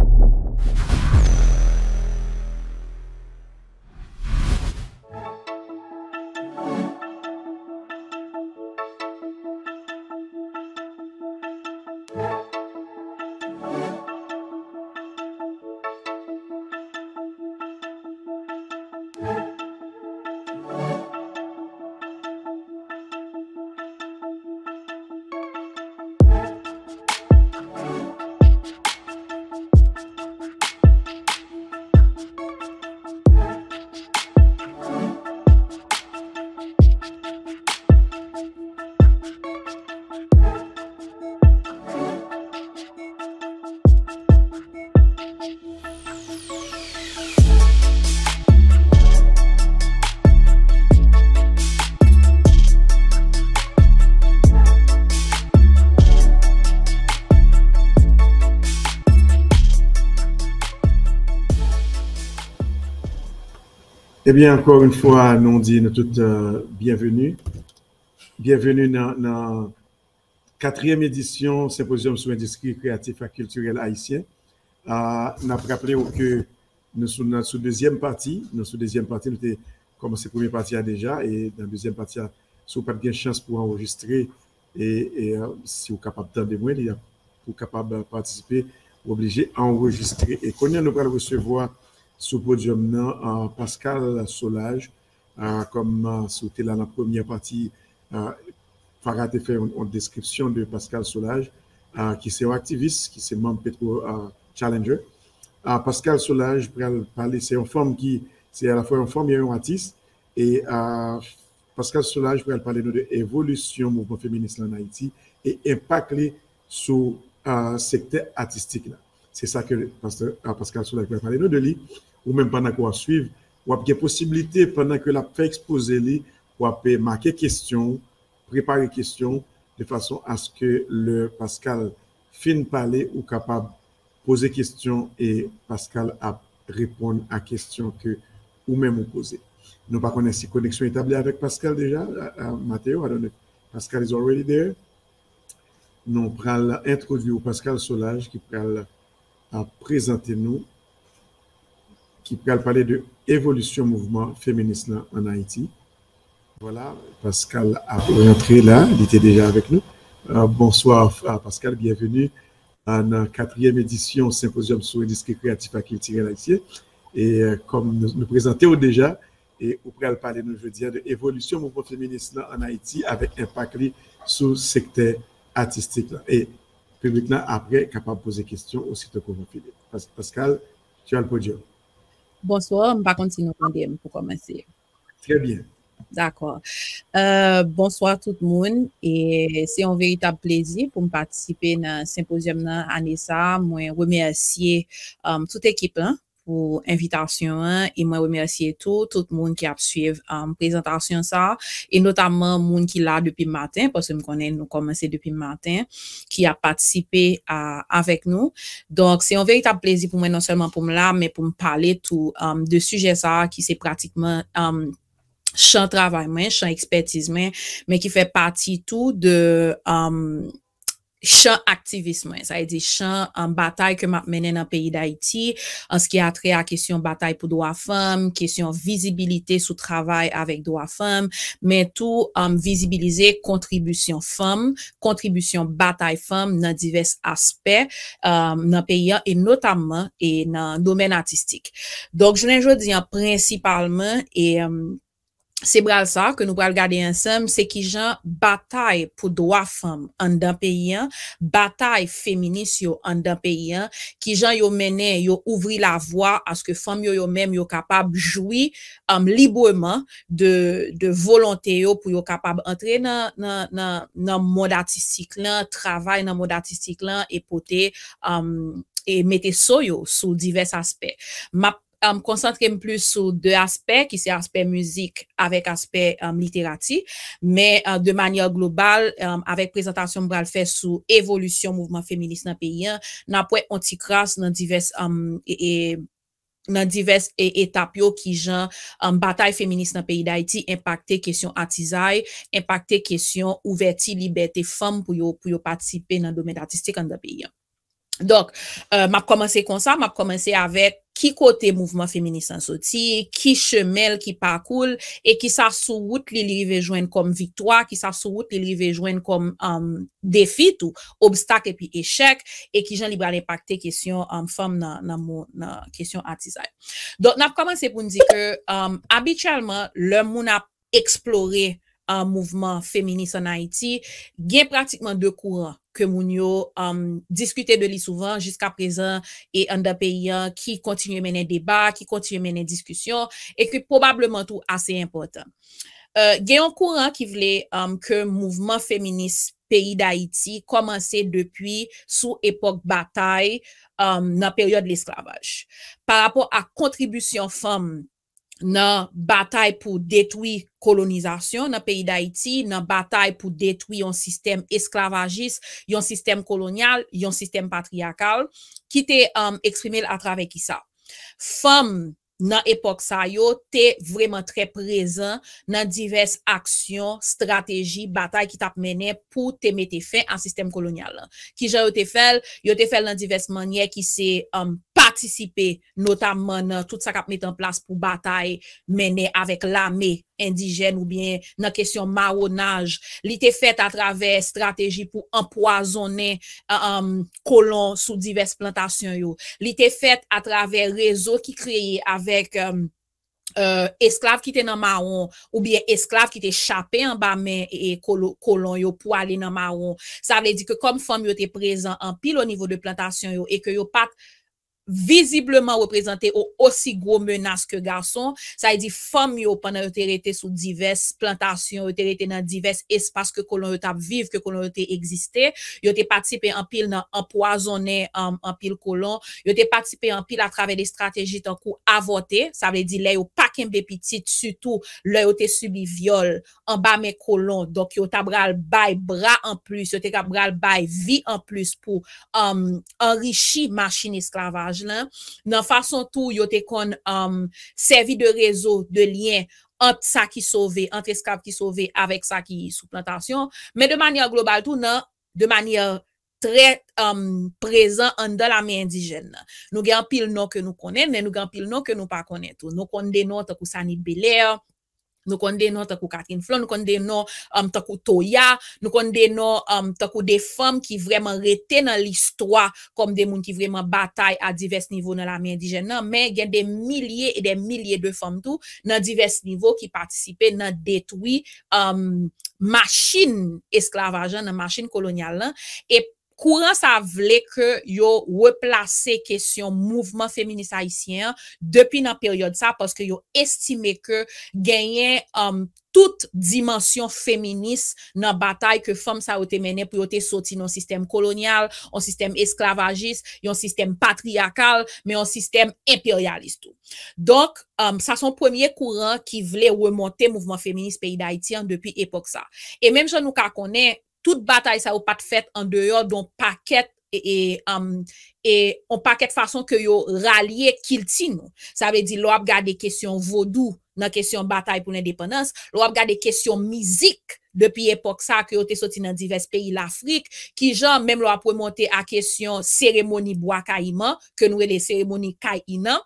you Eh bien, encore une fois, nous disons toute euh, bienvenue. Bienvenue dans la quatrième édition Symposium sur l'industrie créative et culturelle haïtienne. Euh, nous avons rappelé que nous sommes dans la deuxième partie. Nous sommes deuxième partie, nous avons commencé la première partie déjà. Et dans la deuxième partie, nous vous n'avez pas de chance pour enregistrer et, euh, si vous êtes capable de moins, vous êtes capable de participer, vous obligé d'enregistrer Et quand nous allons recevoir sous podium Pascal Solage euh, comme c'était uh, là la première partie, pati euh, Farah faire une description de Pascal Solage ki euh, se yon aktivist, ki membre membre Petro Challenger Pascal Solage c'est pale se yon form ki se a la fwa yon form artiste. Et Pascal Solage pral pale parler de l'évolution mouvement feminist en Haïti et impak li sur secteur secteur là. C'est ça que Pascal Solage va parler de lui ou même pendant qu'on suivre, ou a des possibilités pendant que la fait exposer les, ou a marquer question, préparer question de façon à ce que le Pascal fin parler ou capable poser question et Pascal a répondre à question que ou même ou poser. Nous pas connaissons si connexion établie avec Pascal déjà, Mathéo, Pascal is already there. Nous pral introduire Pascal Solage qui va à présenter nous qui peut parler de évolution mouvement féministe en Haïti. Voilà, Pascal a rentré là, il était déjà avec nous. Euh, bonsoir Pascal, bienvenue à la quatrième édition Symposium sur l'industrie créative à à Haïtien. Et euh, comme nous, nous présentons déjà, et au parler nous dire de évolution mouvement féministe en Haïti avec impact sur le secteur artistique Et public là après capable de poser question aussi qu'on Philippe. Pascal, tu as le podium. Bonsoir, m pa kontinou pandem pou komanse. Trè bien. D'akor. Euh, bonsoir tout moun, e se yon veritab plezi pou m patisipe nan simpozyem nan anesa, mwen remersiye euh, tout ekipan. pour invitation et moi remercier tout tout le monde qui a suivi la um, présentation ça et notamment le monde qui là depuis matin parce que me connaissons nous commencer depuis matin qui a participé à, avec nous donc c'est un véritable plaisir pour moi non seulement pour me là mais pour me parler tout um, de sujet ça qui c'est pratiquement um, champ travail champ expertise mais qui fait partie tout de um, chan aktivisme, sa e di chan an batay ke map menen an peyi da iti, an skye atre a kesyon batay pou doa fam, kesyon vizibilite sou travay avek doa fam, men tou an um, vizibilize kontribusyon fam, kontribusyon batay fam nan divers aspey nan um, peyi an, e notamman, e nan domen artistik. Donk, jenen jo diyan prinsipalman, e... Se bral sa, ke nou bral gade ansem, se ki jan batay pou doa fam an dan peyen, batay feminist yo an dan peyen, ki jan yo mene, yo ouvri la vwa aske fam yo yo mem yo kapab jwi am um, libreman de volonte yo pou yo kapab entre nan mod artistik lan, travay nan mod artistik lan, e pote, um, e mette so yo sou divers aspek. Koncentrem euh, plus sou euh, euh, de aspek, ki se aspek muzik avèk aspek literati, mè de manye global avèk prezentasyon mbral fè sou evolusyon mouvman feminist nan peyi an, nan pwè ontikras nan divers etap yo ki jan batay feminist nan peyi da iti, impakte kesyon atizay, impakte kesyon ouverti liberté fem pou yo patisipe nan domen artistik an da peyi an. Donk, euh, map komanse kon sa, map komanse avet ki kote mouvman feminist an soti, ki chemel ki pakoul, e ki sa sou wout li li vejwen kom vitwa, ki sa sou wout li li vejwen kom um, defi tou, obstak epi eshek, e ki jan li bral impacte kesyon an um, fom nan moun, nan kesyon atizay. Donk, nap komanse pou n di ke, um, abitialman, lèm moun ap eksplore an mouvman feminist an Haiti, gen pratikman de kouran. ke moun yo um, diskute de li souvan jiska prezan e an da peyyan ki kontinye menen debat, ki kontinye menen diskusyon, e ki probableman tou ase important. Euh, gen yon kouran ki vle um, ke mouvman feminist peyi da Haiti komanse depwi sou epok batay um, nan peryon de l'esklavaj. Par rapport a kontribusyon femm nan batay pou detwi kolonizasyon nan peyi da iti, nan batay pou detwi yon sistem esklavagis, yon sistem kolonyal, yon sistem patriyakal, ki te um, ekstrimele atrave ki sa. Fem, nan epok sa yo, te vreman tre prezant nan divers aksyon, strategi, batay ki tap mene pou te mete fe an sistem kolonyal. Ki jan yo te fel, yo te fel nan divers manye ki se um, patisipe, notamman tout sa kap mete an plas pou batay mene avek la mey ou bin nan kesyon maronaj, li te fet atrave strategi pou empoazonen kolon euh, euh, sou divers plantasyon yo. Li te fet atrave rezo ki kreyi avek euh, esklave ki te nan maron ou bin esklave ki te chapen an ba men e kolon yo pou ali nan maron. Sa vle di ke kom fom yo te prezan an pil o nivou de plantasyon yo e ke yo pati vizibleman reprezentè ou osi gwo menas ke garson. Sa e di fam yo panan yo te rete sou divers plantasyon, yo te rete nan divers espas ke kolon yo tap viv, ke kolon yo te egziste. Yo te patipe anpil nan anpoazonen anpil kolon. Yo te patipe anpil a travè de strategi tan kou avote. Sa vle di le yo pak mbe pitit sutou le yo te subi viole anba men kolon. Dok yo tap bral bay bra anplus. Yo te kap bral bay vi anplus pou anrichi um, machin esklavaj nan fason tou yote kon um, servi de rezo, de lien ant sa ki sove, ant eskap ki sove, avèk sa ki souplantasyon men de manyan global tou nan de manyan tre um, prezant an da la mi indijen nou gen pil non ke nou konen men nou gen pil non ke nou pa konen nou kon denon te kousani belè Nou konde nou takou Catherine Flan, nou konde nou um, takou Toya, nou konde nou um, takou non, de fem ki vreman rete nan listwa kom de moun ki vreman batay a divers nivou nan la mi indijen nan. Men gen de milye e de milye de fem tou nan divers nivou ki patisipe nan detwi um, masin esklavajan nan masin kolonyal nan. Kouran sa vle ke yo replase kesyon mouvment feminist Haitien depi nan peryode sa, paske yo estime ke genyen um, tout dimensyon feminist nan batay ke fom sa wote menen pou wote soti nan sistem kolonial, an sistem esklavagist, an sistem patriakal, men an sistem imperialistou. Donk, sa um, son premier kouran ki vle remonte mouvment feminist peyi d'Haitien depi epok sa. E menm chan nou ka konen, Tout batay sa ou pat fet an deyo don paket e on um, paket fason ke yo ralye kilti nou. Sa ve di lo ap gade kesyon vodou nan kesyon batay pou l'independans, lo ap gade kesyon mizik depi epok sa ke yo te soti nan divers peyi l'Afrik, ki jan menm lo ap pwemonte a kesyon seremoni bwa ka iman, ke nou e le seremoni kay inan,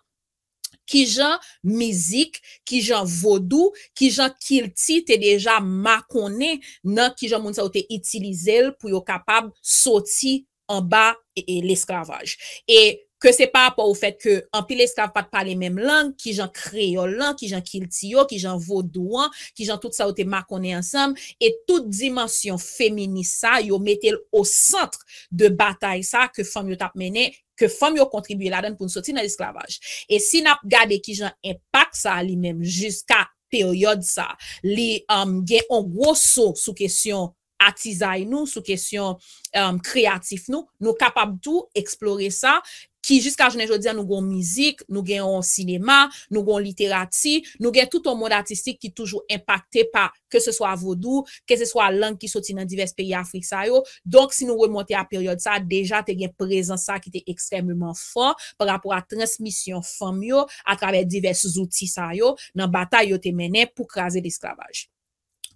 Ki jan mizik, ki jan vodou, ki jan kilti te deja makone nan ki jan moun sa wote itilize l pou yo kapab soti an ba l e, eskavaj. E ke se pa apwa ou fet ke an pi l eskav pat pale menm lang, ki jan kreyol lan, ki jan kilti yo, ki jan vodouan, ki jan tout sa wote makone ansam. E tout dimensyon femini sa yo metel o santr de batay sa ke fam yo tap mene. ke fom yo kontribuye la den pou nou soti nan esklavaj. E si nap gade ki jan impak sa li menm, jiska peryod sa, li um, gen an woso sou kesyon atizay nou, sou kesyon um, kreatif nou, nou kapab tou eksplore sa, Ki jiska jenè jodi an nou gen mizik, nou gen an sinema, nou gen literati, nou gen tout an mod artistik ki toujou impacte pa ke se swa vodou, ke se swa lang ki soti nan divers peri Afrik sa yo. Donk si nou remonte a periode sa, deja te gen prezen sa ki te ekstremlyman fon, par rapport a transmisyon fonmyo akrave divers zouti sa yo nan batay yo te menen pou kraze l'esklavaj.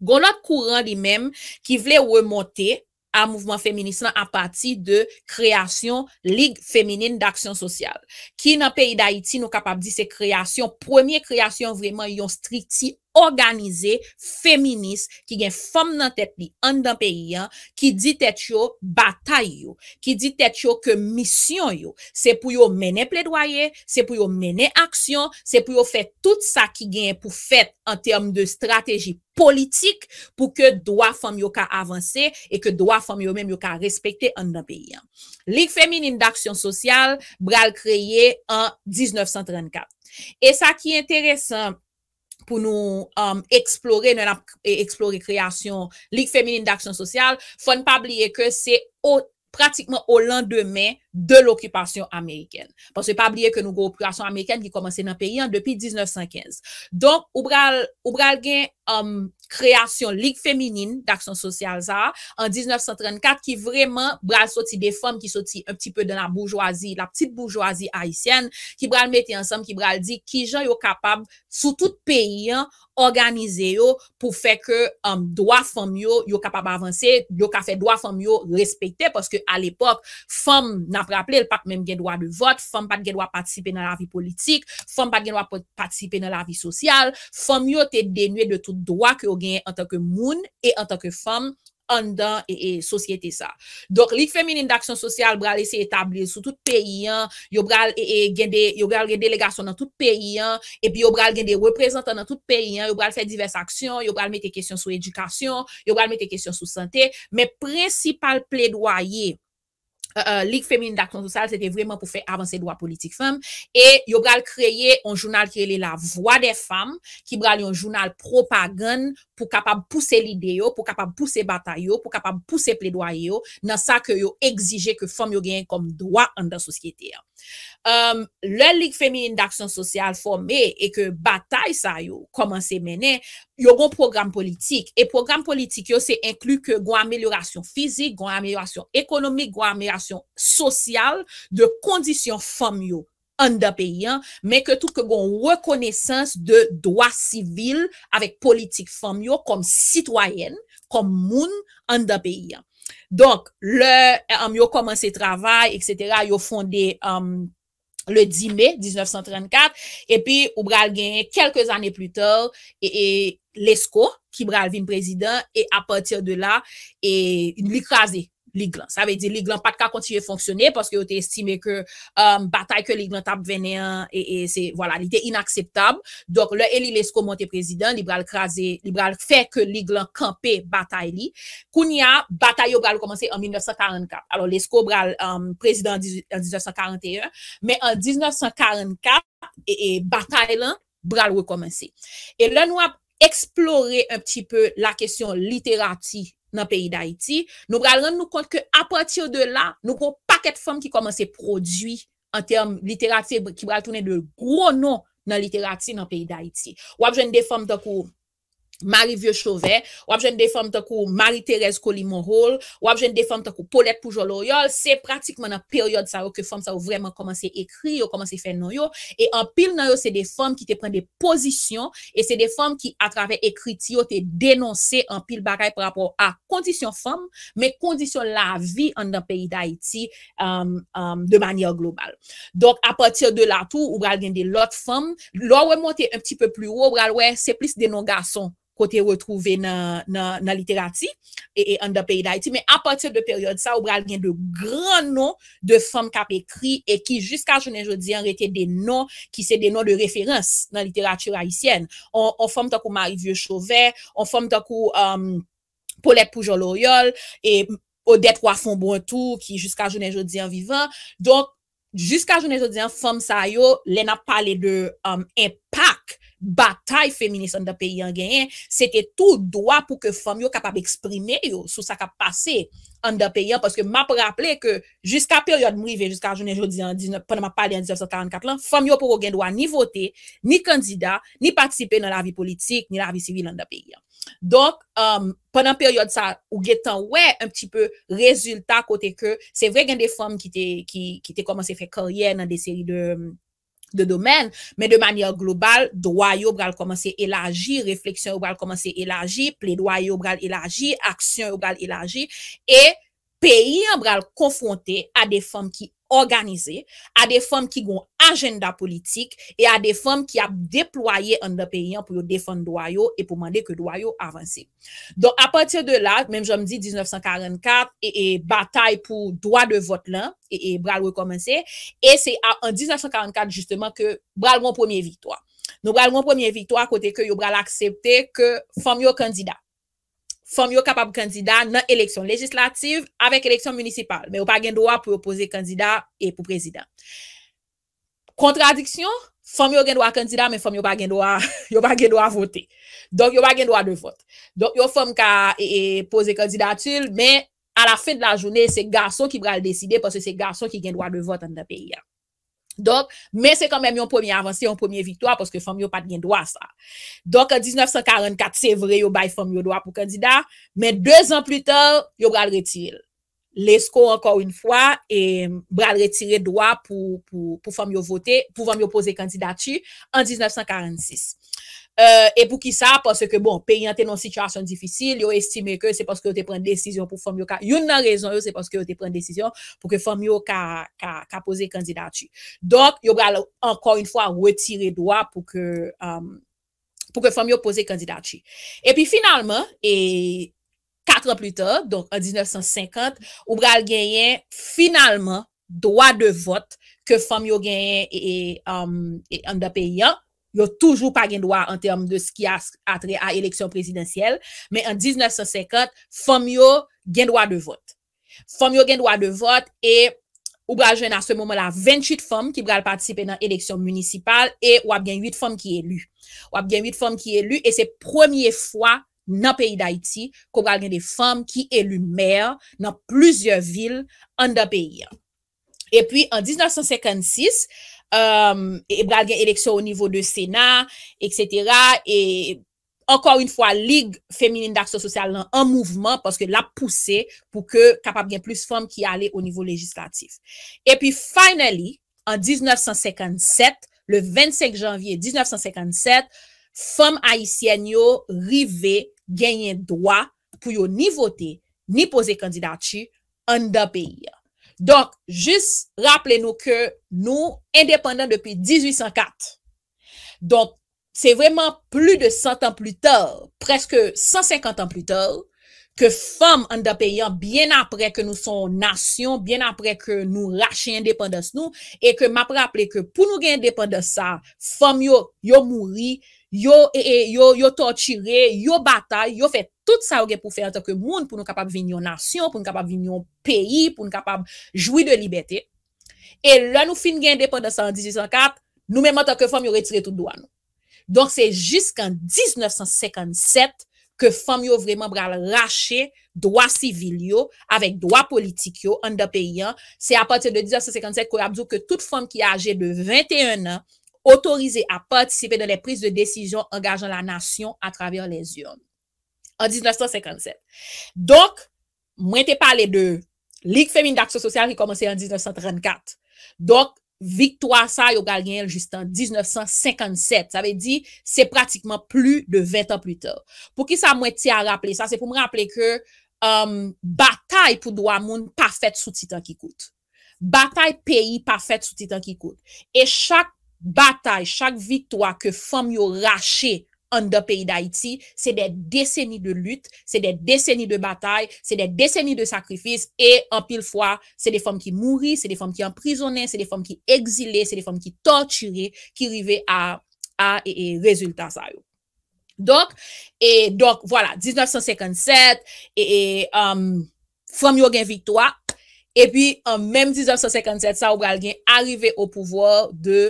Gon lòt kouran li menm ki vle remonte. mouvment féminisan apati de kreasyon lig féminin d'aksyon sosyal. Ki nan peyi d'Haïti nou kapabdi se kreasyon, premier kreasyon vreman yon strikti organize, feminist, ki gen fom nan tetni an dan peyi an, ki ditet yo batay yo, ki ditet yo ke misyon yo. Se pou yo mene pledwaye, se pou yo mene aksyon, se pou yo fet tout sa ki gen pou fet an term de strategi politik, pou ke doa fom yo ka avanse, e ke doa fom yo men yo ka respekte an dan peyi an. Ligue féminine d'aksyon sosyal, bral kreye an 1934. E sa ki enteresan, pou nou um, eksplore e, kreasyon Ligue Féminine d'Action Social, fon pa bliye ke se pratikman ou lan de mai, de l'okupasyon Ameriken. Panswe pa bliye ke nou gro kreasyon Ameriken ki komanse nan peyi an, depi 1915. Donk, ou bral gen kreasyon um, Ligue Féminine d'Aksyon Social ZA, an 1934 ki vreman bral soti de fòm ki soti un pti pè de la bourgeoisie, la ptite bourgeoisie haïsyen, ki bral mette ansèm, ki bral di ki jan yo kapab sou tout peyi an organize yo pou fè ke doa fòm yo yo kapab avansè, yo ka fè doa fòm yo respekte pòske al epok fòm nan praple, el pak menm gen doa de vot, fom pat gen doa patisipe nan la vi politik, fom pat gen doa patisipe nan la vi sosyal, fom yo te denwe de tout doa ki yo gen an tanke moun, e an tanke fom, an dan, e, e sosyete sa. Dok, Ligue Féminine d'Action Social yo bral ese etablie sou tout peyi, e, e, yo bral gen delegaçon nan tout peyi, e pi yo bral gen de reprezentant nan tout peyi, yo bral fè divers aksyon, yo bral mette kèsyon sou edukasyon, yo bral mette kèsyon sou sante, men prensipal ple doa ye Euh, euh, Ligue Femine d'Action Social c'était vraiment pour faire avancer les droits politiques femmes et il y a eu un journal qui est la Voix des Femmes qui est un journal propagande pour pouvoir pousser l'idée, pour pouvoir pousser le bataille, pour pouvoir pousser les droits dans ce qui exige que les femmes aient un droit dans la société. Um, Le Ligue Féminine d'Action Social formé e ke bataille sa yo komanse menè, yo gon program politik. E program politik yo se inklu ke gwa ameliorasyon fizik, gwa ameliorasyon ekonomik, gwa ameliorasyon sosyal de kondisyon fom yo an da peyi an, men ke tou ke gwa rekonesans de dwa sivil avek politik fom yo kom sitwayen, kom moun an da peyi an. le 10 mai 1934, epi ou bral genye kelke zanè ploutor, e lesko ki bral vin prezident, e apatir de la, e likrasi. Liglan. Ça veut dire l'Iglan pas de cas continuer à fonctionner parce que était estimé que euh, bataille que l'Iglan tape venait et, c'est voilà, était inacceptable. Donc le Eli Lesko monte président, libéral crasé, libéral fait que l'Iglan camper bataille Kounia bataille a commencé en 1944. Alors Lesko bral euh, président en 1941, mais en 1944 et, et bataille là bral recommencer. Et là nous explorer un petit peu la question littératie nan peyi da iti, nou bral rend nou kont ke apatir de la, nou gro paket fom ki koman se prodwi an term literati ki bral tounen de gro nou nan literati nan peyi da iti wap jen de fom to kou Marie Vieux Chauvet, wap jen de fòm ta kou Marie-Thérèse Colimont-Roll, wap jen de fòm ta kou Paulette Poujol-Loyol, se pratikman nan peryode sa wò ke fòm sa wò vreman komanse ekri, wò komanse fè nan yo, e an pil nan yo se de fòm ki te pren de pozisyon, e se de fòm ki atrave ekri ti yo te denonse an pil bagay prapò a kondisyon fòm, me kondisyon la vi an dan peyi da iti um, um, de manye global. kote retrouve nan literati, e an da peyi da iti, men apatir de peryode sa, ou bral gen de gran nou de fom kap ekri, e ki jiska jounen joudian rete de nou, ki se de nou de referans nan literati rayisyen. On fom takou Marie Vieux Chauvet, on fom takou euh, Paulette Poujol-Oriol, e Odette Wafon-Bontour, ki jiska jounen joudian vivan. Don, jiska jounen joudian fom sa yo, le nan pale de euh, impak, batay feminist an da peyan genyen, se te tou doa pou ke fom yo kapab eksprime yo sou sa kap pase an da peyan, paske ma praple ke, jiska peryode mri ve, jiska jounen joudi an 1934 lan, fom yo pou gen doa ni vote, ni kandida, ni patisipe nan la vi politik, ni la vi sivil an da peyan. Donk, euh, penan peryode sa, ou gen tanwe, un pti pe rezultat kote ke, se vre gen de fom ki te, ki te komanse fe karyen nan de seri de, m, de domen, men de manye global, doy yo bral komanse elagi, refleksyon yo bral komanse elagi, ple doy yo bral elagi, aksyon yo bral elagi, e peyi yo bral konfonte a de fom ki a de fom ki gwen agenda politik e a de fom ki ap deploye an de peyen pou yo defon doyo e pou mande ke doyo avanse. Don a patir de la, menm jom di 1944, e batay pou doya de vot lan, e bral wè komanse, e se an 1944 justement ke bral mwen pwemye vitwa. Nou bral mwen pwemye vitwa kote ke yo bral aksepte ke fom yo kandidat. Fom yo kapab kandida nan eleksyon legislative avèk eleksyon municipal, men yo pa gen doa pou opoze kandida e pou prezident. Kontradiksyon, fom yo gen doa kandida men fom yo pa gen doa vote. Donk yo pa gen doa de vote. Donk yo fom ka epoze e, kandida atul, men a la fin de la jounè se gason ki bral deside pwese se gason ki gen doa de vote an nan peyi an. Donk, men se kon men yon pomi avansi, yon pomi yon viktwa, poske fom yon pat gen doa sa. Donk, 1944, se vre yon bay fom yon doa pou kandida, men 2 an plu tèr, yon bral retiril. Lesko ankon yon fwa, e bral retiril doa pou fom yon vote, pou fom yon pose kandida chi, an 1946. E euh, pou ki sa, parce ke bon, pe yon tenon situasyon difisil, yo estime ke se paske yo te pren desisyon pou fom yo ka, yon nan rezon yo se paske yo te pren desisyon pou ke fom yo ka pose kandidati. Donk, yo bral ankon yon fwa wetire doa pou ke fom yo pose kandidati. E pi finalman, e 4 an plus ta, donk en 1950, yo bral genyen finalman doa de vot ke fom yo genyen e an da pe yon. Yo toujou pa gen doa an term de skya atre a eleksyon prezidentiyel, men an 1950, fom yo gen doa de vot. Fom yo gen doa de vot, e ou brajwen an se momen la 28 fom ki bral patisipe nan eleksyon munisipal, e wap gen 8 fom ki elu. Wap gen 8 fom ki elu, e se premier fwa nan peyi d'Haïti, ko bral gen de fom ki elu mer nan plizye vil an da peyi. E pi an 1956, Um, e, e bral gen eleksyon ou nivou de senat, etc. E ankor un fwa lig femiline d'akso sosyal nan an mouvman paske la pousse pou ke kapap gen plus fom ki ale ou nivou legislatif. E pi finally, an 1957, le 25 janvye 1957, fom aisyen yo rive genyen dwa pou yo ni vote, ni pose kandidati an da peyi ya. Donk, jist rappele nou ke nou independant depi 1804. Donk, se vreman plu de 100 an plu tor, preske 150 an plu tor, ke fom an da peyan byen apre ke nou son nasyon, byen apre ke nou rache independans nou, e ke map rappele ke pou nou gen independans sa, fom yo, yo mouri, Yo tortire, e, yo batal, yo fe tout sa ouge pou fe an tak ke moun pou nou kapab vin yon nasyon, pou nou kapab vin yon peyi, pou nou kapab jwi de libeté. E la nou fin gen depan de sa an 1804, nou menman tak ke fom yon retire tout do an. Donk se jisk an 1957 ke fom yon vreman bral rache, doa sivil yo, avek doa politik yo, an da peyan. Se apatir de 1957 koyabdou ke tout fom ki aje de 21 an. autorize a patisipe de le prise de desijon engajan la nasyon a travèr les yon. En 1957. Donk, mwen te pale de Ligue Femine d'Action Social ki komanse en 1934. Donk, Victoire Saïe ou Galien juste en 1957. Sa ve di, se pratikman plu de 20 an plu tè. Pou ki sa mwen te a rappele? Sa se pou mè rappele ke batay pou Douamoun pa fète sou titan ki koute. Batay peyi pa fète sou titan ki koute. E chak batay, chak viktwa ke fom yo rache an da peyi da iti, se de deseni de lut, se de deseni um, de batay, se de deseni de sakrifis e an pil fwa, se de fom ki mouri, se de fom ki anprisonen, se de fom ki exile, se de fom ki tortire ki rive a rezultat sa yo. Donk, e donk, wala, 1957, e fom yo gen viktwa, e pi an menm 1957 sa ou bral gen arrive au pouvor de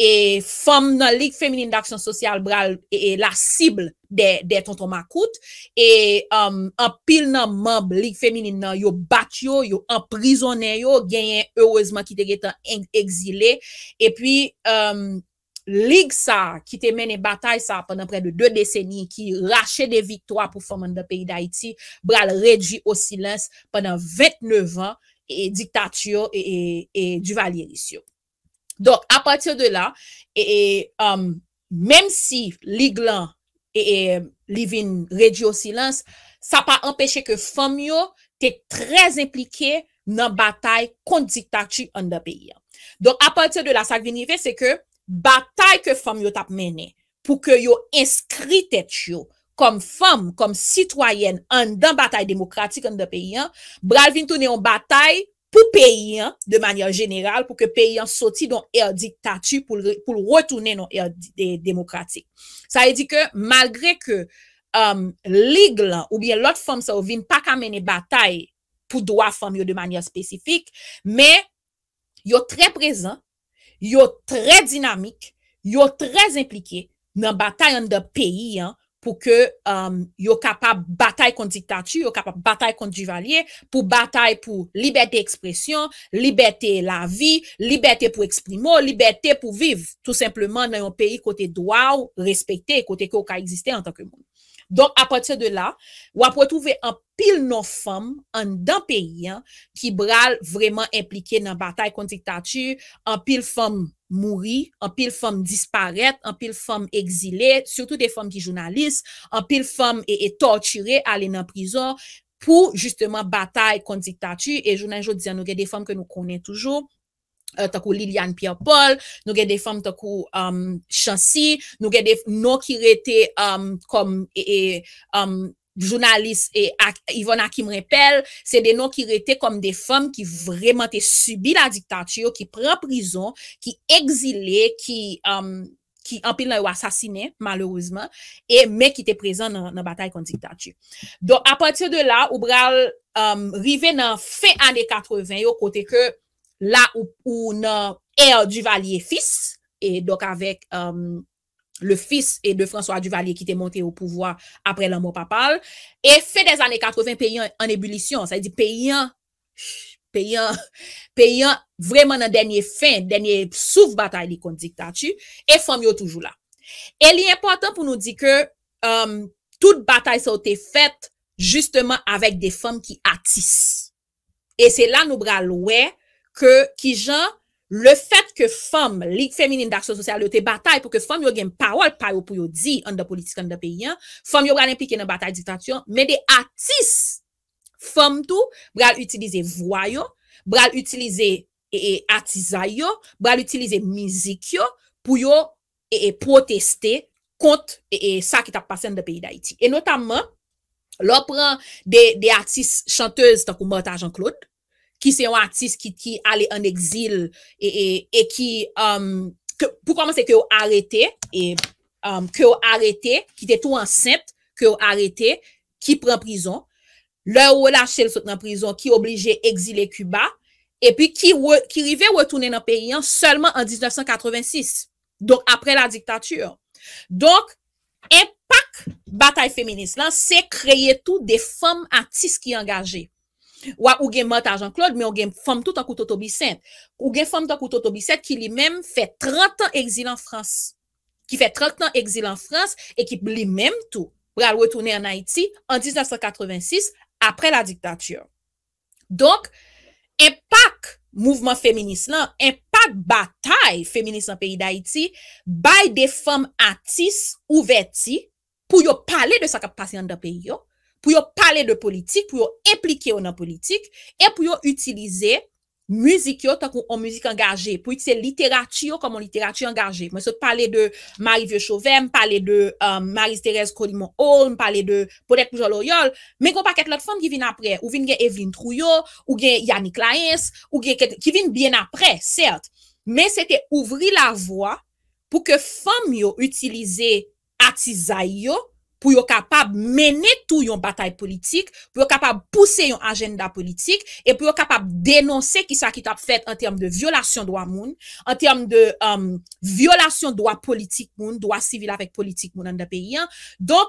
E fom nan Ligue Féminine d'Action Social bral e, e la sible de Tonton Makout. E um, an pil nan mob Ligue Féminine nan yo bat yo, yo anprisonnen yo, genyen heureusement ki te getan exilé. E pi um, Ligue sa ki te menen batay sa penan pre de 2 deseni ki rache de viktwa pou foman de peyi d'Haïti bral reji o silens penan 29 an diktat yo e duvalieris yo. Donk apatir de la, e, e, um, menm si lig lan e, e li vin rejyo silans, sa pa empeshe ke fom yo te trez implike nan batay kont diktatik an da peyi an. Donk apatir de la sak vinive, se ke batay ke fom yo tap mene, pou ke yo inskritet yo, kom fom, kom sitwayen, an dan batay demokratik an da peyi an, bral vin toune an batay, peyi an, de manyan jeneral, pou ke peyi an soti don er diktatu pou l retoune non er demokratik. Sa e di ke, malgre ke lig lan ou bien lot fom sa ou vin pa kamene batay pou doa fom yo de manyan spesifik, me yo tre prezant, yo tre dinamik, yo tre implike nan batay an de peyi an, pou ke um, yo kapab batay kont diktatü, yo kapab batay kont jivalye, pou batay pou libetè ekspresyon, libetè la vi, libetè pou eksprimo, libetè pou viv. Tout simplement nan yon peyi kote doaw, respekte, kote ki yo ka existe an tak e moun. Donc à partir de la, ou ap wè prétouve en pil nou fèm an dan peyi an, ki brale vreman implike nan batay kon diktatù, en pil fèm mouri, en pil fèm disparet, en pil fèm exilé, surtout de fèm ki jounalise, en pil fèm é torturé, ale nan prizò pou justeman batay kon diktatù, e jounan jo dian nou gen de fèm ke nou konen toujou, Euh, takou Liliane Pierre-Paul, nou gen de fèm takou um, Chansi, nou gen de nou ki rete um, kom e, e, um, jounalist e, yvon akim repel, se de nou ki rete kom de fèm ki vreman te subi la diktatio ki pren prizon, ki exile, ki ki anpil nan yo asasine, malourouzman e me ki te prezon nan batay kon diktatio. Don apatir de la, ou bral rive nan fin ane 80 yo kote ke la ou nan R. Duvalier fils, et donc avec um, le fils e de François Duvalier qui était monté au pouvoir après l'amour papal, et fait des années 80 payant en ébullition, payant vraiment dans e la dernière fin, la dernière souffle bataille qu'on dictature, et forme yo toujours là. Et l'important pour nous dit que um, toute bataille s'a été faite justement avec des femmes qui attisent. Et c'est là nous bralouèr ki jan le fèt ke fèm, Ligue Féminine d'Action Sociale yo te batay pou ke fèm yo gen parol parol pou yo di an da politik an da peyyan, fèm yo bral implike nan batay diktasyon, men de atis fèm tou, bral utilize voyo, bral utilize atizayo, bral utilize mizikyo pou yo proteste kont sa ki tap pasen an da peyi da iti. E notamman, lopran de atis chanteuse takou morta Jean Claude, ki se yon artist ki ale an exil e, e, e ki, um, pou kwa man se ke ou arete, e, um, ke ou arete, ki te tou an sent, ke ou arete, ki pren prison, lè ou wè lâche lè sot nan prison, ki oblige exile Cuba, e pi ki rive wè tounen an periyan selle man an 1986, don apre la diktature. Don, impact bataille féministe lan, se kreye tou de fèm artist ki engaje. Ou a ou gen mat a Jean-Claude, men ou gen fom tout an koutou Tobi Sète. Ou gen fom tout an koutou Tobi Sète ki li men fè 30 an exil an Frans. Ki fè 30 an exil an Frans e ki li men tout. Ou al wè toune an Haiti an 1986 apre la diktature. Donk, impak mouvman feminist lan, impak batay feminist an peyi d'Haiti, bay de fom atis, ouverti, pou yo pale de sa kapasyan da peyi yo. pou yo pale de politik, pou yo eplike yo nan politik, e pou yo utilize muzik yo tak ou an muzik engaje, pou yote se literatio komon literatio engaje. Mwen se pale de Marie Vieux Chauvin, pale de um, Marie-Thérèse Collimont-Holm, pale de Poudet Poujol-Oyol, men kon pa ket lot fom ki vin apre, ou vin gen Evelyn Trouyo, ou gen Yannick Laens, ki vin bien apre, cert, men se te ouvri la voa pou ke fom yo utilize atizay yo, pou yo kapab mene tou yon batay politik, pou yo kapab pousse yon agenda politik, e pou yo kapab denonse ki sa ki tap fet an term de violasyon doa moun, an term de um, violasyon doa politik moun, doa sivil avek politik moun an da peyi an. Don,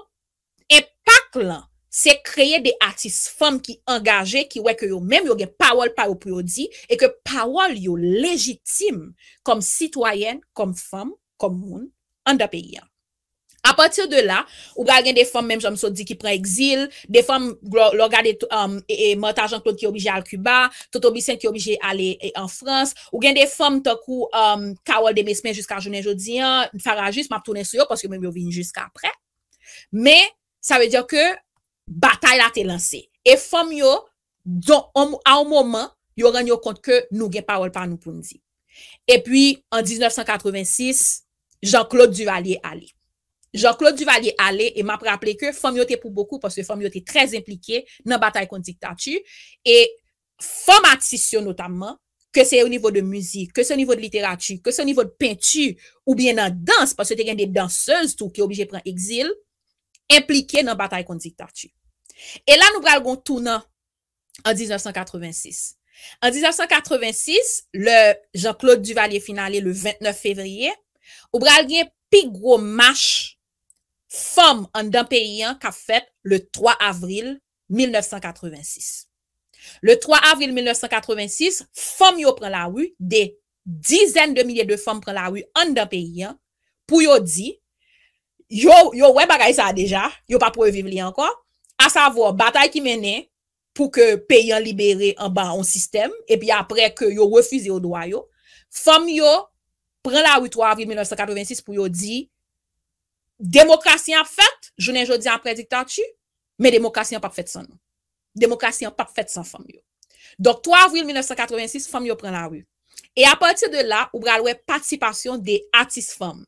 epak lan se kreye de atis fom ki angaje ki wek yo menm yo gen pawol pa yo pou yo di e ke pawol yo lejitim kom sitwayen, kom fom, kom moun an da peyi an. A patir de la, ou gen de fom menm jom so di ki pren exil, de fom lor gade um, e, e mata Jean-Claude ki yo bije al Cuba, Toto Bisset ki yo bije ale e, en Frans, ou gen de fom takou kawal um, de mesmen jusqu'an jounen joudian, Farajus map tounen sou yo porske menm yo vin jusqu'apre. Men, sa ve diyo ke batay la te lansi. E fom yo, a ou moman, yo renyo kont ke nou gen pawal pa nou pounzi. E pi, an 1986, Jean-Claude Duvalier ale. Jean-Claude Duvalier alè, e m'ap rappele ke, fòm yote pou boku, pòske fòm yote trez implike, nan batay kon diktatü, e fòm atisyon notamman, ke se yè ou nivou de mouzik, ke se nivou de literatü, ke se nivou de pintu, ou bien nan dans, pòske te gen de danseuse, tou ki obije pren exil, implike nan batay kon diktatü. E la nou bral gon tou nan, an 1986. An 1986, le Jean-Claude Duvalier finalè, le 29 fevriye, ou bral gen pi gro mash, Fom an dan peyyan ka fèt le 3 avril 1986. Le 3 avril 1986, fom yo pren la wu, de dizen de milyè de fom pren la wu an dan peyyan, pou yo di, yo wè bagay sa deja, yo pa pou yo vivli anko, a savo batay ki menè pou ke peyyan libere an ba an sistem, epi apre ke yo refize yo doa yo, fom yo pren la wu 3 avril 1986 pou yo di, Demokrasi an fèt, jounen jodi an pre diktati, me demokrasi an pap fèt san. Demokrasi an pap fèt san fòm yo. Dok 3 avril 1986, fòm yo pren la wè. E apatir de la, ou bral wè patipasyon de atis fòm.